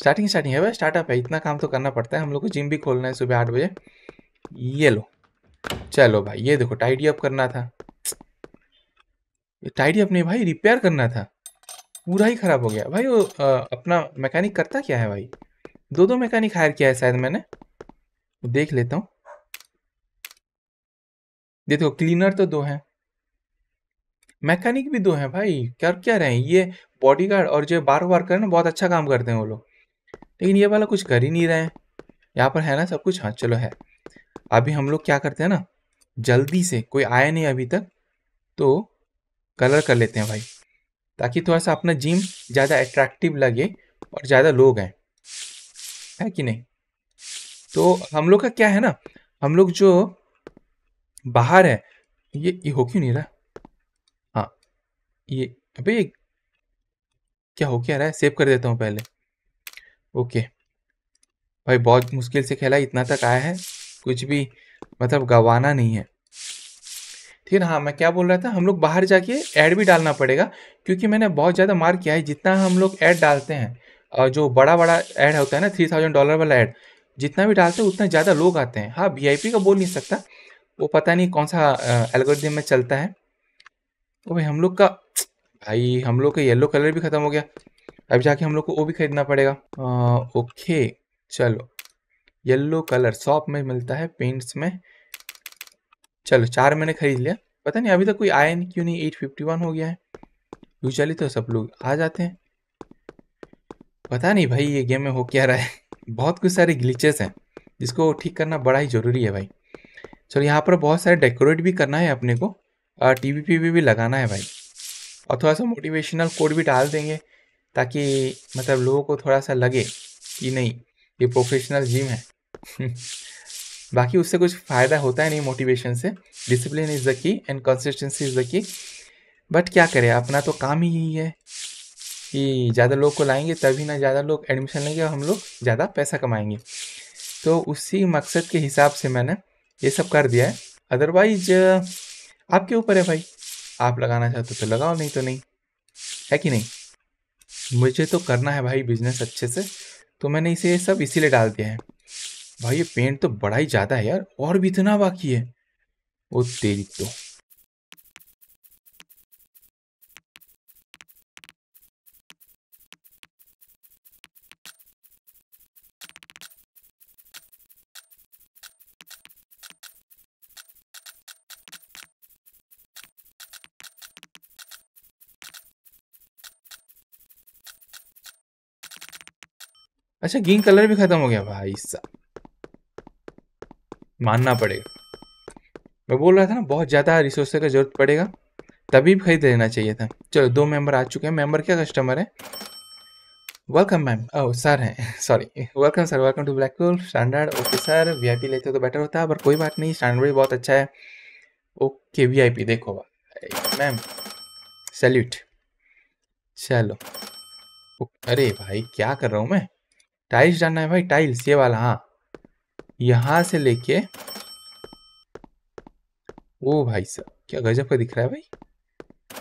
स्टार्टिंग स्टार्टिंग है भाई स्टार्टअप है इतना काम तो करना पड़ता है हम लोग को जिम भी खोलना है सुबह आठ बजे ये लो चलो भाई ये देखो टाइडी अप करना था टाइडी अप नहीं भाई रिपेयर करना था पूरा ही खराब हो गया भाई वो आ, अपना मैकेनिक करता क्या है भाई दो दो मैकेनिक हायर किया है शायद मैंने देख लेता हूँ देखो क्लीनर तो दो हैं मैकेनिक भी दो हैं भाई क्या क्या रहे हैं ये बॉडीगार्ड और जो बार बार करें ना बहुत अच्छा काम करते हैं वो लोग लेकिन ये वाला कुछ कर ही नहीं रहे हैं यहाँ पर है ना सब कुछ हाँ चलो है अभी हम लोग क्या करते हैं ना जल्दी से कोई आया नहीं अभी तक तो कलर कर लेते हैं भाई ताकि थोड़ा सा अपना जिम ज़्यादा अट्रैक्टिव लगे और ज़्यादा लोग आए है कि नहीं तो हम लोग का क्या है ना हम लोग जो बाहर है ये, ये हो क्यों नहीं रहा हाँ ये अबे क्या हो क्या रहा है सेव कर देता हूँ पहले ओके भाई बहुत मुश्किल से खेला इतना तक आया है कुछ भी मतलब गंवाना नहीं है ठीक है हाँ मैं क्या बोल रहा था हम लोग बाहर जाके ऐड भी डालना पड़ेगा क्योंकि मैंने बहुत ज़्यादा मार किया है जितना हम लोग ऐड डालते हैं और जो बड़ा बड़ा ऐड होता है ना थ्री थाउजेंड डॉलर वाला ऐड जितना भी डालते हैं उतना ज़्यादा लोग आते हैं हाँ वी का बोल नहीं सकता वो पता नहीं कौन सा एल्गोरिथम में चलता है तो भाई हम लोग का भाई हम लोग का येलो कलर भी ख़त्म हो गया अब जाके हम लोग को वो भी खरीदना पड़ेगा आ, ओके चलो येलो कलर शॉप में मिलता है पेंट्स में चलो चार मैंने खरीद लिया पता नहीं अभी तक कोई आया नहीं क्यों नहीं एट फिफ्टी वन हो गया है यूजली तो सब लोग आ जाते हैं पता नहीं भाई ये गेम में हो क्या रहा है बहुत कुछ सारे ग्लिचेस हैं जिसको ठीक करना बड़ा ही ज़रूरी है भाई चलो यहाँ पर बहुत सारे डेकोरेट भी करना है अपने को टी वी पी भी लगाना है भाई और थोड़ा सा मोटिवेशनल कोड भी डाल देंगे ताकि मतलब लोगों को थोड़ा सा लगे कि नहीं ये प्रोफेशनल जिम है बाकी उससे कुछ फ़ायदा होता है नहीं मोटिवेशन से discipline is the key and consistency is the key but क्या करें अपना तो काम ही यही है कि ज़्यादा लोग को लाएंगे तभी ना ज़्यादा लोग एडमिशन लेंगे और हम लोग ज़्यादा पैसा कमाएंगे तो उसी मकसद के हिसाब से मैंने ये सब कर दिया है अदरवाइज आपके ऊपर है भाई आप लगाना चाहते हो तो लगाओ नहीं तो नहीं है कि नहीं मुझे तो करना है भाई बिजनेस अच्छे से तो मैंने इसे सब इसीलिए डाल दिया है भाई ये पेंट तो बड़ा ही ज़्यादा है यार और भी इतना बाकी है वो तेरी तो अच्छा ग्रीन कलर भी खत्म हो गया भाई साहब मानना पड़ेगा मैं बोल रहा था ना बहुत ज़्यादा रिसोर्स का जरूरत पड़ेगा तभी खरीद लेना चाहिए था चलो दो मेंबर आ चुके हैं मेंबर क्या कस्टमर है वेलकम मैम ओ सर हैं sorry welcome sir welcome to black hole standard okay sir VIP लेते तो बेटर होता पर कोई बात नहीं स्टैंडर्ड भी बहुत अच्छा है ओके वीआईपी देखो मैम सैल्यूट चलो अरे भाई क्या कर रहा हूँ मैं टाइल्स डालना है भाई टाइल्स ये वाला हाँ यहां से लेके ओ भाई साहब क्या गजब का दिख रहा है भाई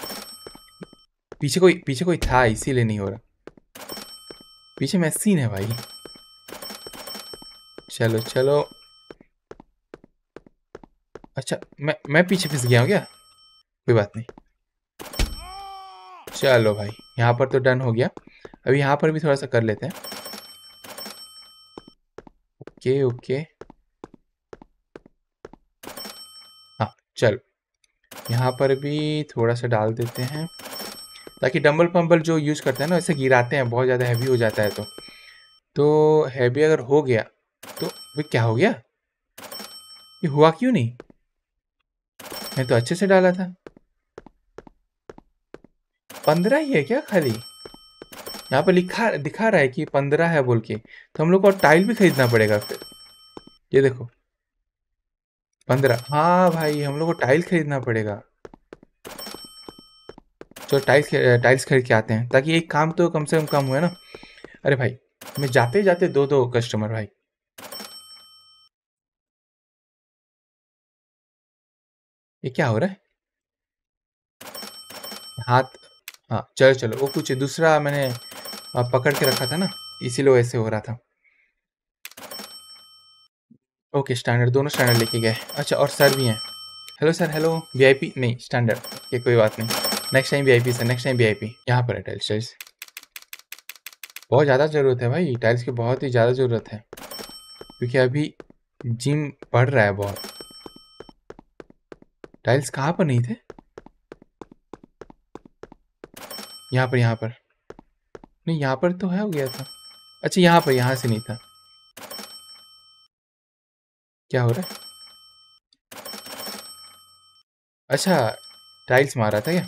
पीछे कोई पीछे कोई था इसीलिए नहीं हो रहा पीछे मैसीन है भाई चलो चलो अच्छा मैं मैं पीछे फिस गया हूँ क्या कोई बात नहीं चलो भाई यहाँ पर तो डन हो गया अभी यहाँ पर भी थोड़ा सा कर लेते हैं ओके ओके हाँ चल यहाँ पर भी थोड़ा सा डाल देते हैं ताकि डम्बल पम्बल जो यूज़ करते हैं ना ऐसे गिराते हैं बहुत ज़्यादा हैवी हो जाता है तो तो हैवी अगर हो गया तो वे क्या हो गया ये हुआ क्यों नहीं मैं तो अच्छे से डाला था पंद्रह ही है क्या खाली यहाँ पे लिखा दिखा रहा है कि पंद्रह है बोल के तो हम लोग को टाइल भी खरीदना पड़ेगा फिर ये देखो पंद्रह हाँ भाई हम लोग को टाइल खरीदना पड़ेगा चलो टाइल्स टाइल्स खरीद के आते हैं ताकि एक काम तो कम से कम कम हुआ ना अरे भाई मैं जाते जाते दो दो कस्टमर भाई ये क्या हो रहा है हाथ हाँ चलो चलो वो कुछ दूसरा मैंने आप पकड़ के रखा था ना इसीलिए ऐसे हो रहा था ओके स्टैंडर्ड दोनों स्टैंडर्ड लेके गए अच्छा और सर भी हैं हेलो सर हेलो वीआईपी नहीं स्टैंडर्ड के कोई बात नहीं next time VIP sir next time VIP यहाँ पर है टाइल्स टाइल्स बहुत ज़्यादा ज़रूरत है भाई टाइल्स की बहुत ही ज़्यादा ज़रूरत है क्योंकि अभी जिम बढ़ रहा है बहुत टाइल्स कहाँ पर नहीं थे यहाँ पर यहाँ पर नहीं यहाँ पर तो है हो गया था अच्छा यहाँ पर यहाँ से नहीं था क्या हो रहा है अच्छा टाइल्स मारा था क्या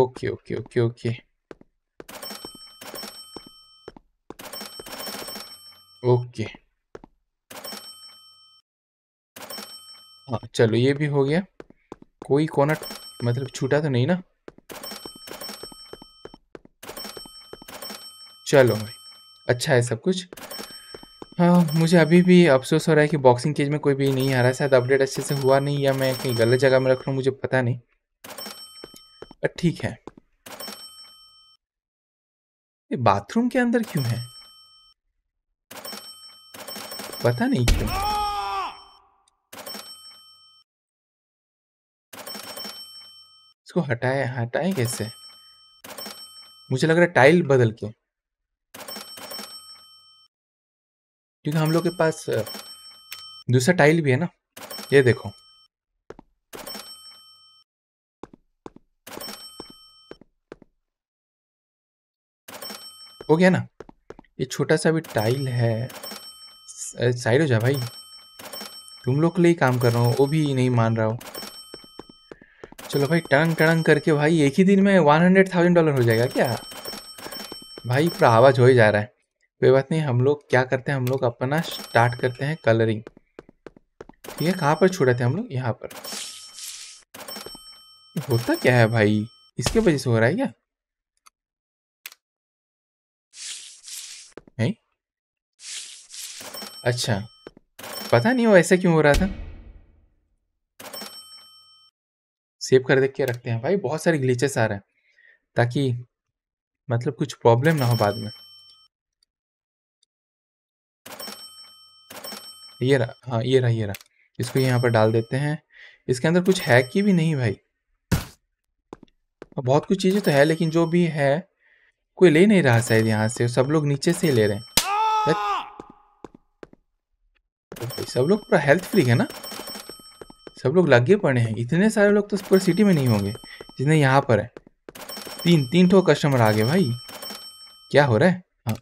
okay okay okay okay okay हाँ चलो ये भी हो गया कोई कोना मतलब छूटा तो नहीं ना चलो भाई अच्छा है सब कुछ हाँ मुझे अभी भी अफसोस हो रहा है कि बॉक्सिंग केज में कोई भी नहीं आ रहा है शायद अपडेट अच्छे से हुआ नहीं या मैं कहीं गलत जगह में रख रहा हूँ मुझे पता नहीं ठीक है ये बाथरूम के अंदर क्यों है पता नहीं क्यों इसको हटाए हटाए कैसे मुझे लग रहा है टाइल बदल के क्योंकि हम लोग के पास दूसरा टाइल भी है ना ये देखो हो गया ना ये छोटा सा भी टाइल है साइड हो जा भाई तुम लोग के लिए काम कर रहा हूँ वो भी नहीं मान रहा हो चलो भाई टंग टंग करके भाई एक ही दिन में वन हंड्रेड थाउजेंड डॉलर हो जाएगा क्या भाई पूरा आवाज हो ही जा रहा है कोई बात नहीं हम लोग क्या करते हैं हम लोग अपना स्टार्ट करते हैं कलरिंग ठीक है कहाँ पर छोड़े थे हम लोग यहाँ पर होता क्या है भाई इसके वजह से हो रहा है क्या है? अच्छा पता नहीं वो ऐसा क्यों हो रहा था सेव कर देख के रखते हैं भाई बहुत सारे ग्लीचेस आ रहे हैं ताकि मतलब कुछ प्रॉब्लम ना हो बाद में ये रहा हाँ ये रहा ये रहा इसको यहाँ पर डाल देते हैं इसके अंदर कुछ है कि भी नहीं भाई बहुत कुछ चीज़ें तो है लेकिन जो भी है कोई ले नहीं रहा शायद यहाँ से सब लोग नीचे से ही ले रहे हैं तो सब लोग पूरा हेल्थ फ्री है ना सब लोग लगे पड़े हैं इतने सारे लोग तो पूरे सिटी में नहीं होंगे जितने यहाँ पर है तीन तीन ठो कस्टमर आ गए भाई क्या हो रहा है हाँ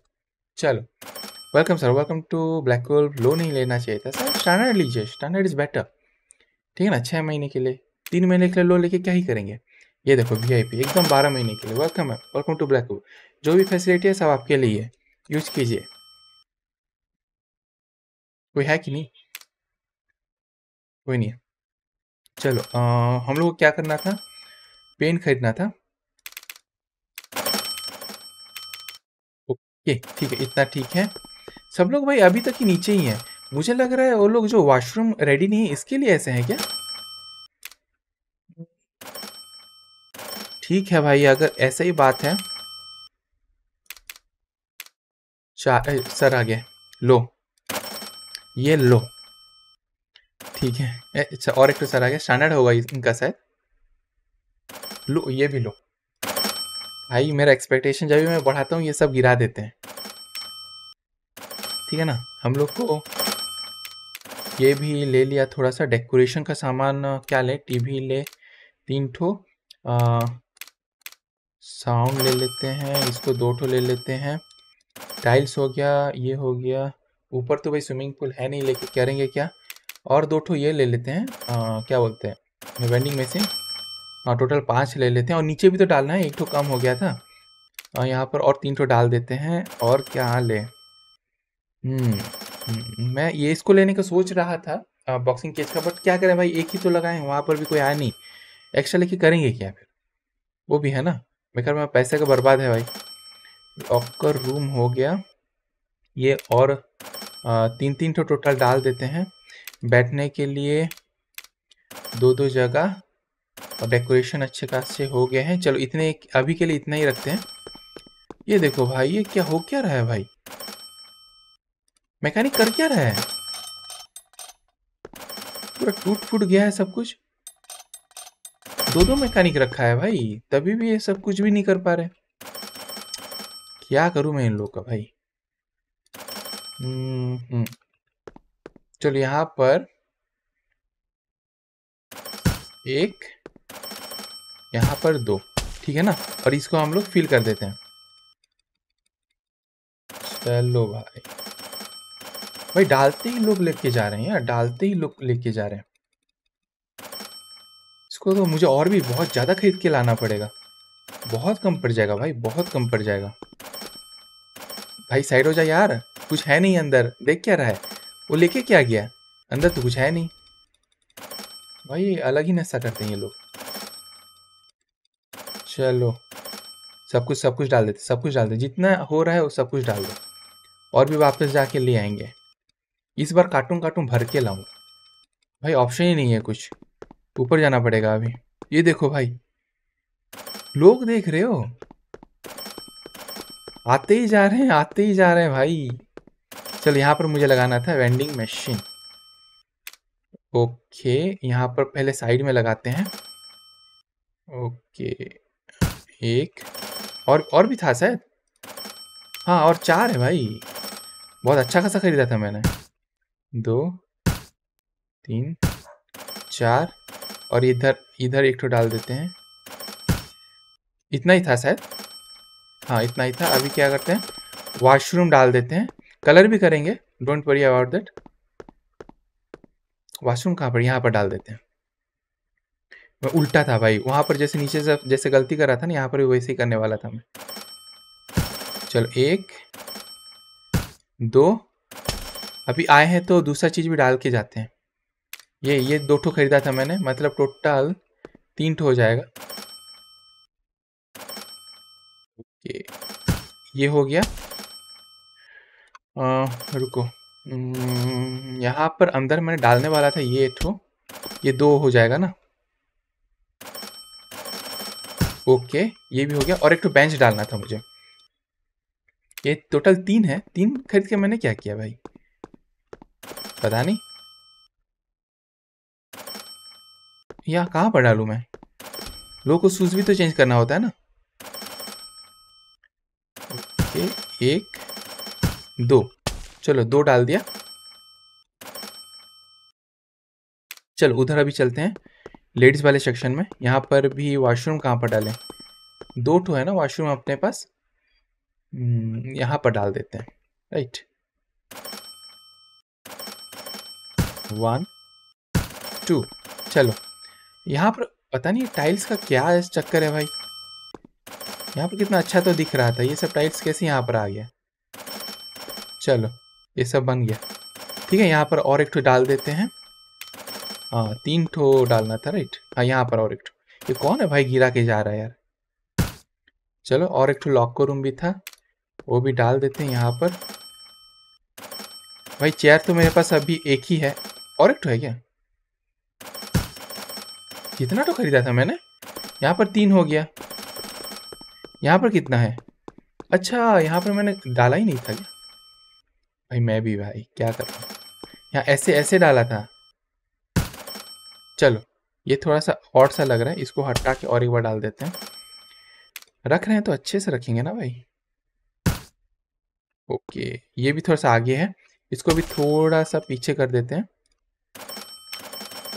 चलो welcome sir welcome to black hole लो नहीं लेना चाहिए था सर स्टैंडर्ड लीजिए स्टैंडर्ड इज़ बेटर ठीक है ना छः महीने के लिए तीन महीने के लिए लो लेके क्या ही करेंगे ये देखो वी आई पी एकदम बारह महीने के लिए वेलकम है वेलकम टू ब्लैक होल जो भी फैसिलिटी है सब आपके लिए है यूज कीजिए कोई है कि नहीं कोई नहीं है चलो आ, हम लोग को क्या करना था पेन खरीदना था ओके ठीक है इतना ठीक है सब लोग भाई अभी तक ही नीचे ही हैं मुझे लग रहा है वो लोग जो वॉशरूम रेडी नहीं है इसके लिए ऐसे हैं क्या ठीक है भाई अगर ऐसा ही बात है सर आ गए लो ये लो ठीक है अच्छा और एक तो सर आ गया स्टैंडर्ड होगा इनका शायद लो ये भी लो भाई मेरा एक्सपेक्टेशन जब भी मैं बढ़ाता हूँ ये सब गिरा देते हैं ठीक है ना हम लोग को ये भी ले लिया थोड़ा सा डेकोरेशन का सामान क्या ले टीवी ले तीन ठो साउंड ले लेते हैं इसको दो ठो ले लेते हैं टाइल्स हो गया ये हो गया ऊपर तो भाई स्विमिंग पूल है नहीं लेके करेंगे क्या और दो ठो ये ले लेते हैं आ, क्या बोलते हैं वेंडिंग मशीन हाँ टोटल पाँच ले लेते हैं और नीचे भी तो डालना है एक ठो कम हो गया था यहाँ पर और तीन ठो डाल देते हैं और क्या ले हम्म, मैं ये इसको लेने का सोच रहा था बॉक्सिंग केज का बट क्या करें भाई एक ही तो लगाएं वहाँ पर भी कोई आया नहीं एक्स्ट्रा लेके करेंगे क्या फिर वो भी है ना बेकार में पैसे का बर्बाद है भाई ऑक्कर रूम हो गया ये और तीन तीन ठो टोटल डाल देते हैं बैठने के लिए दो दो जगह और डेकोरेशन अच्छे खास से हो गए हैं चलो इतने अभी के लिए इतना ही रखते हैं ये देखो भाई ये क्या हो क्या रहा है भाई मैकेनिक कर क्या रहा है पूरा टूट फूट गया है सब कुछ दो दो मैकेनिक रखा है भाई तभी भी ये सब कुछ भी नहीं कर पा रहे क्या करूं मैं इन लोग का भाई हम्म, हम्म। चलो यहां पर एक यहाँ पर दो ठीक है ना और इसको हम लोग फिल कर देते हैं चलो भाई भाई डालते ही लोग लेके जा रहे हैं यार डालते ही लोग लेके जा रहे हैं इसको तो मुझे और भी बहुत ज़्यादा खरीद के लाना पड़ेगा बहुत कम पड़ जाएगा भाई बहुत कम पड़ जाएगा भाई साइड हो जा यार कुछ है नहीं अंदर देख क्या रहा है वो लेके क्या गया अंदर तो कुछ है नहीं भाई अलग ही नशा करते हैं ये लोग चलो सब कुछ सब कुछ डाल देते सब कुछ डाल देते जितना हो रहा है वो सब कुछ डाल दो और भी वापस जाके ले आएंगे इस बार कार्टून कार्टून भर के लाऊंगा भाई ऑप्शन ही नहीं है कुछ ऊपर जाना पड़ेगा अभी ये देखो भाई लोग देख रहे हो आते ही जा रहे हैं आते ही जा रहे हैं भाई चल यहाँ पर मुझे लगाना था वेंडिंग मशीन ओके यहाँ पर पहले साइड में लगाते हैं ओके एक और और भी था शायद हाँ और चार है भाई बहुत अच्छा खासा खरीदा था मैंने दो तीन चार और इधर इधर एक ठो डाल देते हैं इतना ही था शायद हाँ इतना ही था अभी क्या करते हैं वॉशरूम डाल देते हैं कलर भी करेंगे don't worry about that washroom कहाँ पर यहाँ पर डाल देते हैं मैं उल्टा था भाई वहाँ पर जैसे नीचे से जैसे गलती कर रहा था ना यहाँ पर भी वैसे ही करने वाला था मैं चलो एक दो अभी आए हैं तो दूसरा चीज़ भी डाल के जाते हैं ये ये दो ठो खरीदा था मैंने मतलब टोटल तीन ठो हो जाएगा ओके ये हो गया आ, रुको यहाँ पर अंदर मैंने डालने वाला था ये ठो ये दो हो जाएगा ना ओके ये भी हो गया और एक तो बेंच डालना था मुझे ये टोटल तीन है तीन खरीद के मैंने क्या किया भाई पता नहीं यहाँ कहाँ पर डालू मैं लोग को शूज़ भी तो चेंज करना होता है ना ओके एक दो चलो दो डाल दिया चलो उधर अभी चलते हैं लेडीज़ वाले सेक्शन में यहाँ पर भी वॉशरूम कहाँ पर डालें दो ठो है ना वॉशरूम अपने पास हम्म, यहाँ पर डाल देते हैं राइट वन टू चलो यहाँ पर पता नहीं टाइल्स का क्या इस चक्कर है भाई यहाँ पर कितना अच्छा तो दिख रहा था ये सब टाइल्स कैसे यहाँ पर आ गया चलो ये सब बन गया ठीक है यहाँ पर और एक ठो डाल देते हैं हाँ तीन ठो डालना था राइट हाँ यहाँ पर और एक ठो ये कौन है भाई गिरा के जा रहा है यार चलो और एक ठो लॉक रूम भी था वो भी डाल देते हैं यहाँ पर भाई चेयर तो मेरे पास अभी एक ही है और एक तो है क्या कितना तो खरीदा था मैंने यहाँ पर तीन हो गया यहाँ पर कितना है अच्छा यहाँ पर मैंने डाला ही नहीं था क्या भाई मैं भी भाई क्या कर रहा हूँ यहाँ ऐसे ऐसे डाला था चलो ये थोड़ा सा और सा लग रहा है इसको हटा के और एक बार डाल देते हैं रख रहे हैं तो अच्छे से रखेंगे ना भाई ओके ये भी थोड़ा सा आगे है इसको भी थोड़ा सा पीछे कर देते हैं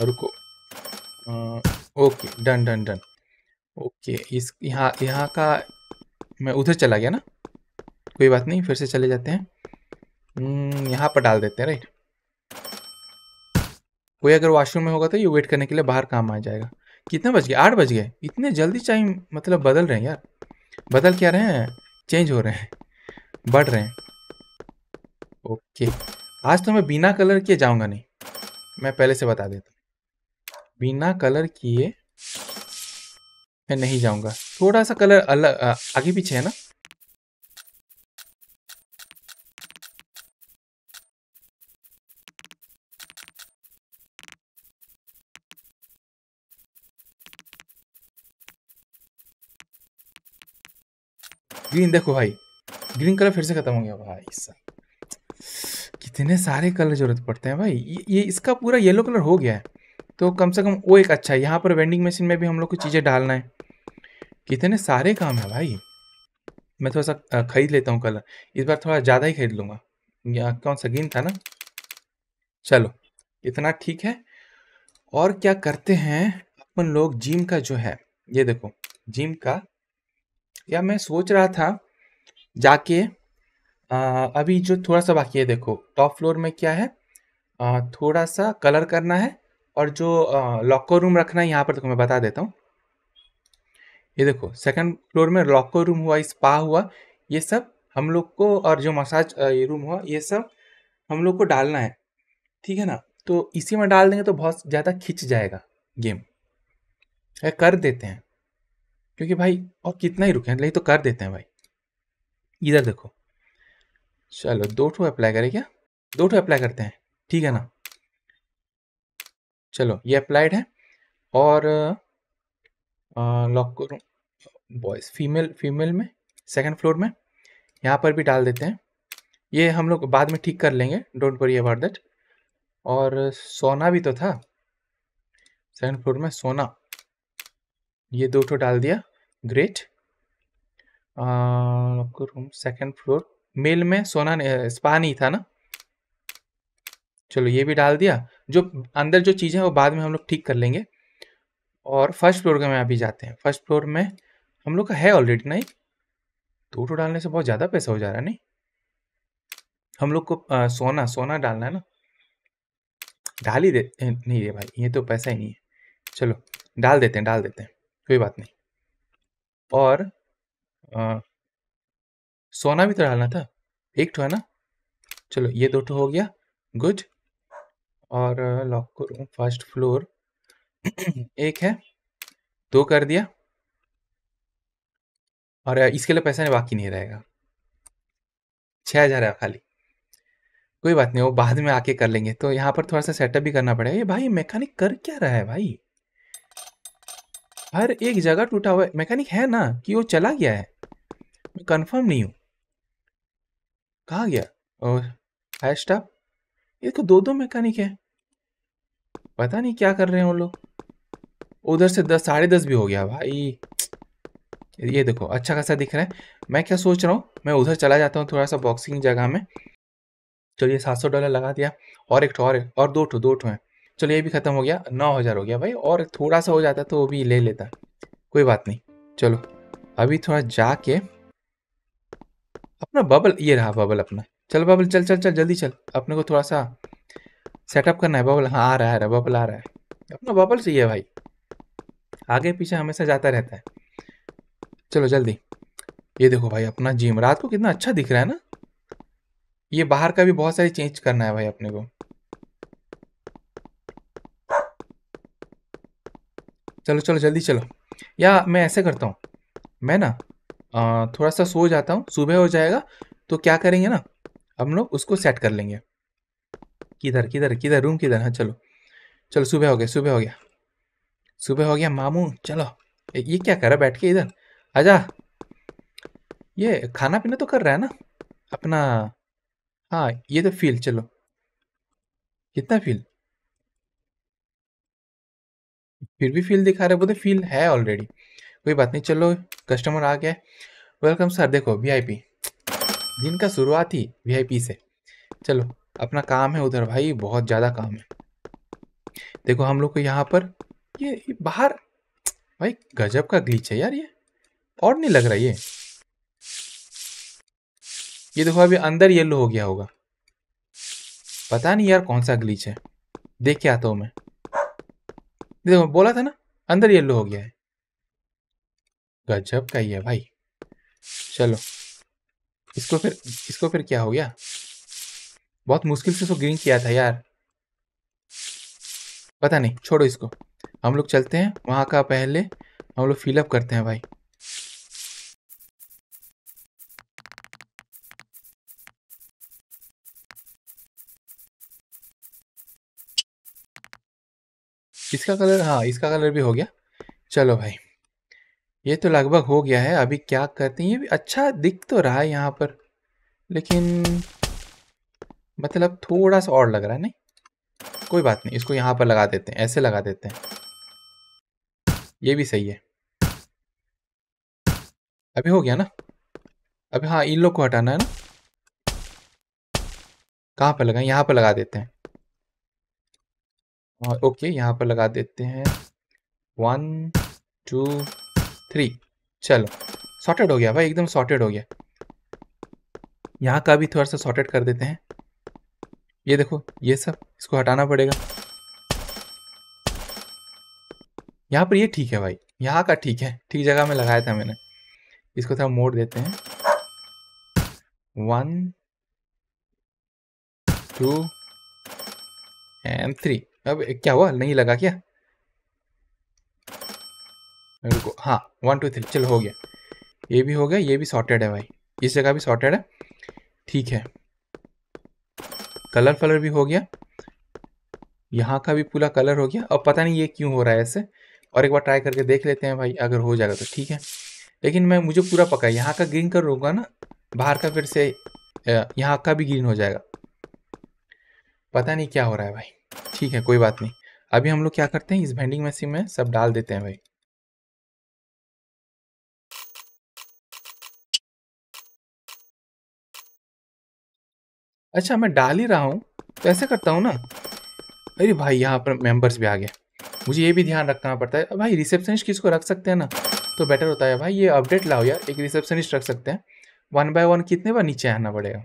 रुको okay done done done okay इस यहाँ यहाँ का मैं उधर चला गया ना कोई बात नहीं फिर से चले जाते हैं हम्म, यहाँ पर डाल देते हैं राइट कोई अगर वॉशरूम में होगा तो ये वेट करने के लिए बाहर काम आ जाएगा कितना बज गया आठ बज गए इतने जल्दी टाइम मतलब बदल रहे हैं यार बदल क्या रहे हैं चेंज हो रहे हैं बढ़ रहे हैं ओके आज तो मैं बिना कलर के जाऊँगा नहीं मैं पहले से बता देता हूँ बिना कलर किए मैं नहीं जाऊंगा थोड़ा सा कलर अलग आगे पीछे है ना ग्रीन देखो भाई ग्रीन कलर फिर से खत्म हो गया भाई साहब कितने सारे कलर जरूरत पड़ते हैं भाई ये, ये इसका पूरा येलो कलर हो गया है तो कम से कम वो एक अच्छा है यहाँ पर वेंडिंग मशीन में भी हम लोग को चीज़ें डालना है कितने सारे काम है भाई मैं थोड़ा सा खरीद लेता हूँ कलर इस बार थोड़ा ज़्यादा ही खरीद लूँगा यहाँ कौन सा ग्रीन था ना चलो इतना ठीक है और क्या करते हैं अपन लोग जिम का जो है ये देखो जिम का या मैं सोच रहा था जाके आ, अभी जो थोड़ा सा बाकी है देखो टॉप फ्लोर में क्या है आ, थोड़ा सा कलर करना है और जो लॉकर रूम रखना है यहाँ पर देखो मैं बता देता हूँ ये देखो सेकंड फ्लोर में लॉकर रूम हुआ स्पा हुआ ये सब हम लोग को और जो मसाज रूम हुआ ये सब हम लोग को डालना है ठीक है ना तो इसी में डाल देंगे तो बहुत ज़्यादा खिंच जाएगा गेम है कर देते हैं क्योंकि भाई और कितना ही रुके नहीं तो कर देते हैं भाई इधर देखो चलो दो ठो अप्लाई करें क्या दो ठो अप्लाई करते हैं ठीक है ना चलो ये अप्लाइड है और लॉक करूँ बॉयज़ फीमेल फीमेल में सेकंड फ्लोर में यहाँ पर भी डाल देते हैं ये हम लोग बाद में ठीक कर लेंगे डोंट वरी अबाउट दैट और सोना भी तो था सेकंड फ्लोर में सोना ये दो ठो डाल दिया great lock room second floor male में सोना नहीं स्पा नहीं था ना चलो ये भी डाल दिया जो अंदर जो चीज़ें हैं वो बाद में हम लोग ठीक कर लेंगे और फर्स्ट फ्लोर का में अभी जाते हैं फर्स्ट फ्लोर में हम लोग का है ऑलरेडी ना एक दो टो डालने से बहुत ज़्यादा पैसा हो जा रहा है नहीं हम लोग को आ, सोना सोना डालना है ना डाल ही दे नहीं रे भाई ये तो पैसा ही नहीं है चलो डाल देते हैं डाल देते हैं कोई बात नहीं और आ, सोना भी तो डालना था एक ठो है ना चलो ये दो ठो हो गया गुड और लॉक करूँ फर्स्ट फ्लोर एक है दो कर दिया और इसके लिए पैसा नहीं बाकी नहीं रहेगा छः हज़ार है खाली कोई बात नहीं वो बाद में आके कर लेंगे तो यहाँ पर थोड़ा सा सेटअप भी करना पड़ेगा ये भाई मैकेनिक कर क्या रहा है भाई हर एक जगह टूटा हुआ है मैकेनिक है ना कि वो चला गया है मैं कंफर्म नहीं हूँ कहाँ गया और हायर स्टाफ ये तो दो दो मैकेनिक है पता नहीं क्या कर रहे हैं वो लोग उधर से दस साढ़े दस भी हो गया भाई ये देखो अच्छा खासा दिख रहा है मैं क्या सोच रहा हूँ मैं उधर चला जाता हूँ थोड़ा सा बॉक्सिंग जगह में चलिए सात सौ डॉलर लगा दिया और एक और एक, और दो ठो दो ठो हैं चलो ये भी ख़त्म हो गया नौ हज़ार हो गया भाई और थोड़ा सा हो जाता तो वो भी ले लेता कोई बात नहीं चलो अभी थोड़ा जाके अपना बबल ये रहा बबल अपना चल बबल चल चल चल जल्दी चल अपने को थोड़ा सा सेटअप करना है बबल हाँ आ रहा है बबल आ रहा है अपना बबल सही है भाई आगे पीछे हमेशा जाता रहता है चलो जल्दी ये देखो भाई अपना जिम रात को कितना अच्छा दिख रहा है ना ये बाहर का भी बहुत सारी चेंज करना है भाई अपने को चलो चलो जल्दी चलो या मैं ऐसे करता हूँ मैं ना थोड़ा सा सो जाता हूँ सुबह हो जाएगा तो क्या करेंगे ना हम लोग उसको सेट कर लेंगे किधर किधर किधर रूम किधर हाँ चलो चलो सुबह हो गया सुबह हो गया सुबह हो गया मामू चलो ये क्या कर रहा बैठ के इधर आजा ये खाना पीना तो कर रहा है ना अपना हाँ ये तो फील चलो कितना फील फिर भी फील दिखा रहे बोलते तो फील है ऑलरेडी कोई बात नहीं चलो कस्टमर आ गया वेलकम सर देखो वीआईपी दिन का शुरुआत ही वीआईपी से चलो अपना काम है उधर भाई बहुत ज़्यादा काम है देखो हम लोग को यहाँ पर ये बाहर भाई गजब का ग्लीच है यार ये और नहीं लग रहा ये ये देखो अभी अंदर येलो हो गया होगा पता नहीं यार कौन सा ग्लीच है देख के आता हूँ मैं देखो बोला था ना अंदर येलो हो गया है गजब का ही है भाई चलो इसको फिर इसको फिर क्या हो गया बहुत मुश्किल से उसको तो गेन किया था यार पता नहीं छोड़ो इसको हम लोग चलते हैं वहाँ का पहले हम लोग फिलअप करते हैं भाई इसका कलर हाँ इसका कलर भी हो गया चलो भाई ये तो लगभग हो गया है अभी क्या करते हैं ये भी अच्छा दिख तो रहा है यहाँ पर लेकिन मतलब थोड़ा सा और लग रहा है नहीं कोई बात नहीं इसको यहाँ पर लगा देते हैं ऐसे लगा देते हैं ये भी सही है अभी हो गया ना अभी हाँ इन लोग को हटाना है ना कहाँ पर लगाएं यहाँ पर लगा देते हैं और ओके यहाँ पर लगा देते हैं वन टू थ्री चलो सॉर्टेड हो गया भाई एकदम सॉर्टेड हो गया यहाँ का भी थोड़ा सा सॉर्टेड कर देते हैं ये देखो ये सब इसको हटाना पड़ेगा यहाँ पर ये ठीक है भाई यहाँ का ठीक है ठीक जगह में लगाया था मैंने इसको थोड़ा मोड़ देते हैं वन टू एंड थ्री अब क्या हुआ नहीं लगा क्या रुको हाँ वन टू थ्री चलो हो गया ये भी हो गया ये भी सॉर्टेड है भाई इस जगह भी सॉर्टेड है ठीक है कलर फलर भी हो गया यहाँ का भी पूरा कलर हो गया और पता नहीं ये क्यों हो रहा है ऐसे और एक बार ट्राई करके देख लेते हैं भाई अगर हो जाएगा तो ठीक है लेकिन मैं मुझे पूरा पका यहाँ का ग्रीन कलर होगा ना बाहर का फिर से यहाँ का भी ग्रीन हो जाएगा पता नहीं क्या हो रहा है भाई ठीक है कोई बात नहीं अभी हम लोग क्या करते हैं इस भेंडिंग मशीन में सब डाल देते हैं भाई अच्छा मैं डाल ही रहा हूँ तो ऐसे करता हूँ ना अरे भाई यहाँ पर मेंबर्स भी आ गए मुझे ये भी ध्यान रखना पड़ता है भाई रिसेप्शनिस्ट किसको रख सकते हैं ना तो बेटर होता है भाई ये अपडेट लाओ यार एक रिसेप्शनिस्ट रख सकते हैं वन बाय वन कितने बार नीचे आना पड़ेगा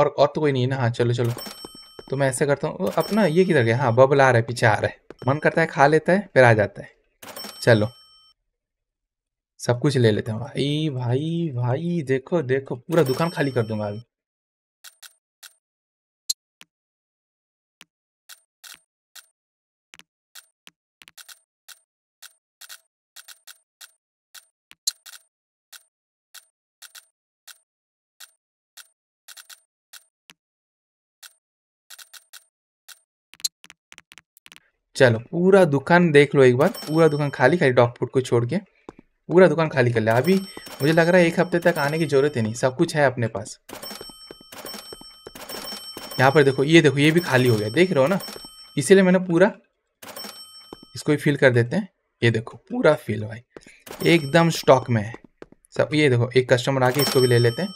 और और तो कोई नहीं है ना हाँ चलो चलो तो मैं ऐसे करता हूँ अपना ये किधर गया हाँ बबल आ रहा है पीछे आ रहा है मन करता है खा लेता है फिर आ जाता है चलो सब कुछ ले लेते हैं भाई भाई भाई देखो देखो पूरा दुकान खाली कर दूंगा अभी चलो पूरा दुकान देख लो एक बार पूरा दुकान खाली खाली डॉग फूड को छोड़ के पूरा दुकान खाली कर लिया अभी मुझे लग रहा है एक हफ्ते तक आने की ज़रूरत ही नहीं सब कुछ है अपने पास यहाँ पर देखो ये देखो ये भी खाली हो गया देख रहे हो ना इसीलिए मैंने पूरा इसको ही फिल कर देते हैं ये देखो पूरा फिल भाई एकदम स्टॉक में है सब ये देखो एक कस्टमर आके इसको भी ले लेते हैं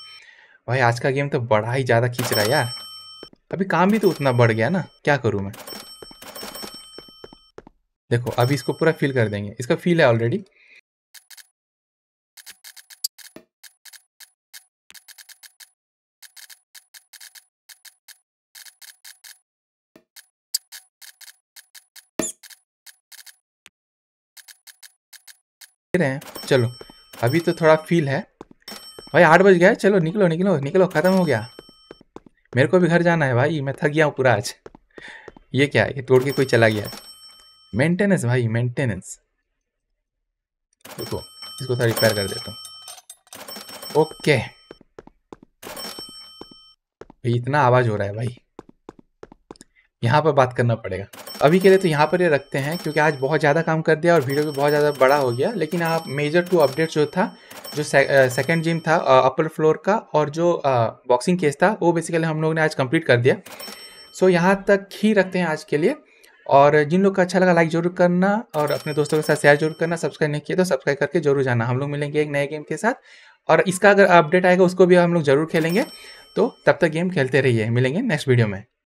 भाई आज का गेम तो बड़ा ही ज़्यादा खींच रहा है यार अभी काम भी तो उतना बढ़ गया ना क्या करूँ मैं देखो अभी इसको पूरा फील कर देंगे इसका फील है ऑलरेडी रहे हैं चलो अभी तो थोड़ा फील है भाई आठ बज गया है चलो निकलो निकलो निकलो ख़त्म हो गया मेरे को भी घर जाना है भाई मैं थक गया हूँ पूरा आज ये क्या है ये तोड़ के कोई चला गया है मेंटेनेंस भाई मेंटेनेंस देखो इसको थोड़ा रिपेयर कर देता हूँ ओके भाई इतना आवाज़ हो रहा है भाई यहाँ पर बात करना पड़ेगा अभी के लिए तो यहाँ पर ये रखते हैं क्योंकि आज बहुत ज़्यादा काम कर दिया और वीडियो भी बहुत ज़्यादा बड़ा हो गया लेकिन आप मेजर टू अपडेट जो था जो सेकंड जिम था अपर फ्लोर का और जो बॉक्सिंग केस था वो बेसिकली हम लोग ने आज कंप्लीट कर दिया सो यहाँ तक ही रखते हैं आज के लिए और जिन लोग का अच्छा लगा लाइक जरूर करना और अपने दोस्तों के साथ शेयर जरूर करना सब्सक्राइब नहीं किया तो सब्सक्राइब करके जरूर जाना हम लोग मिलेंगे एक नए गेम के साथ और इसका अगर अपडेट आएगा उसको भी हम लोग जरूर खेलेंगे तो तब तक गेम खेलते रहिए मिलेंगे नेक्स्ट वीडियो में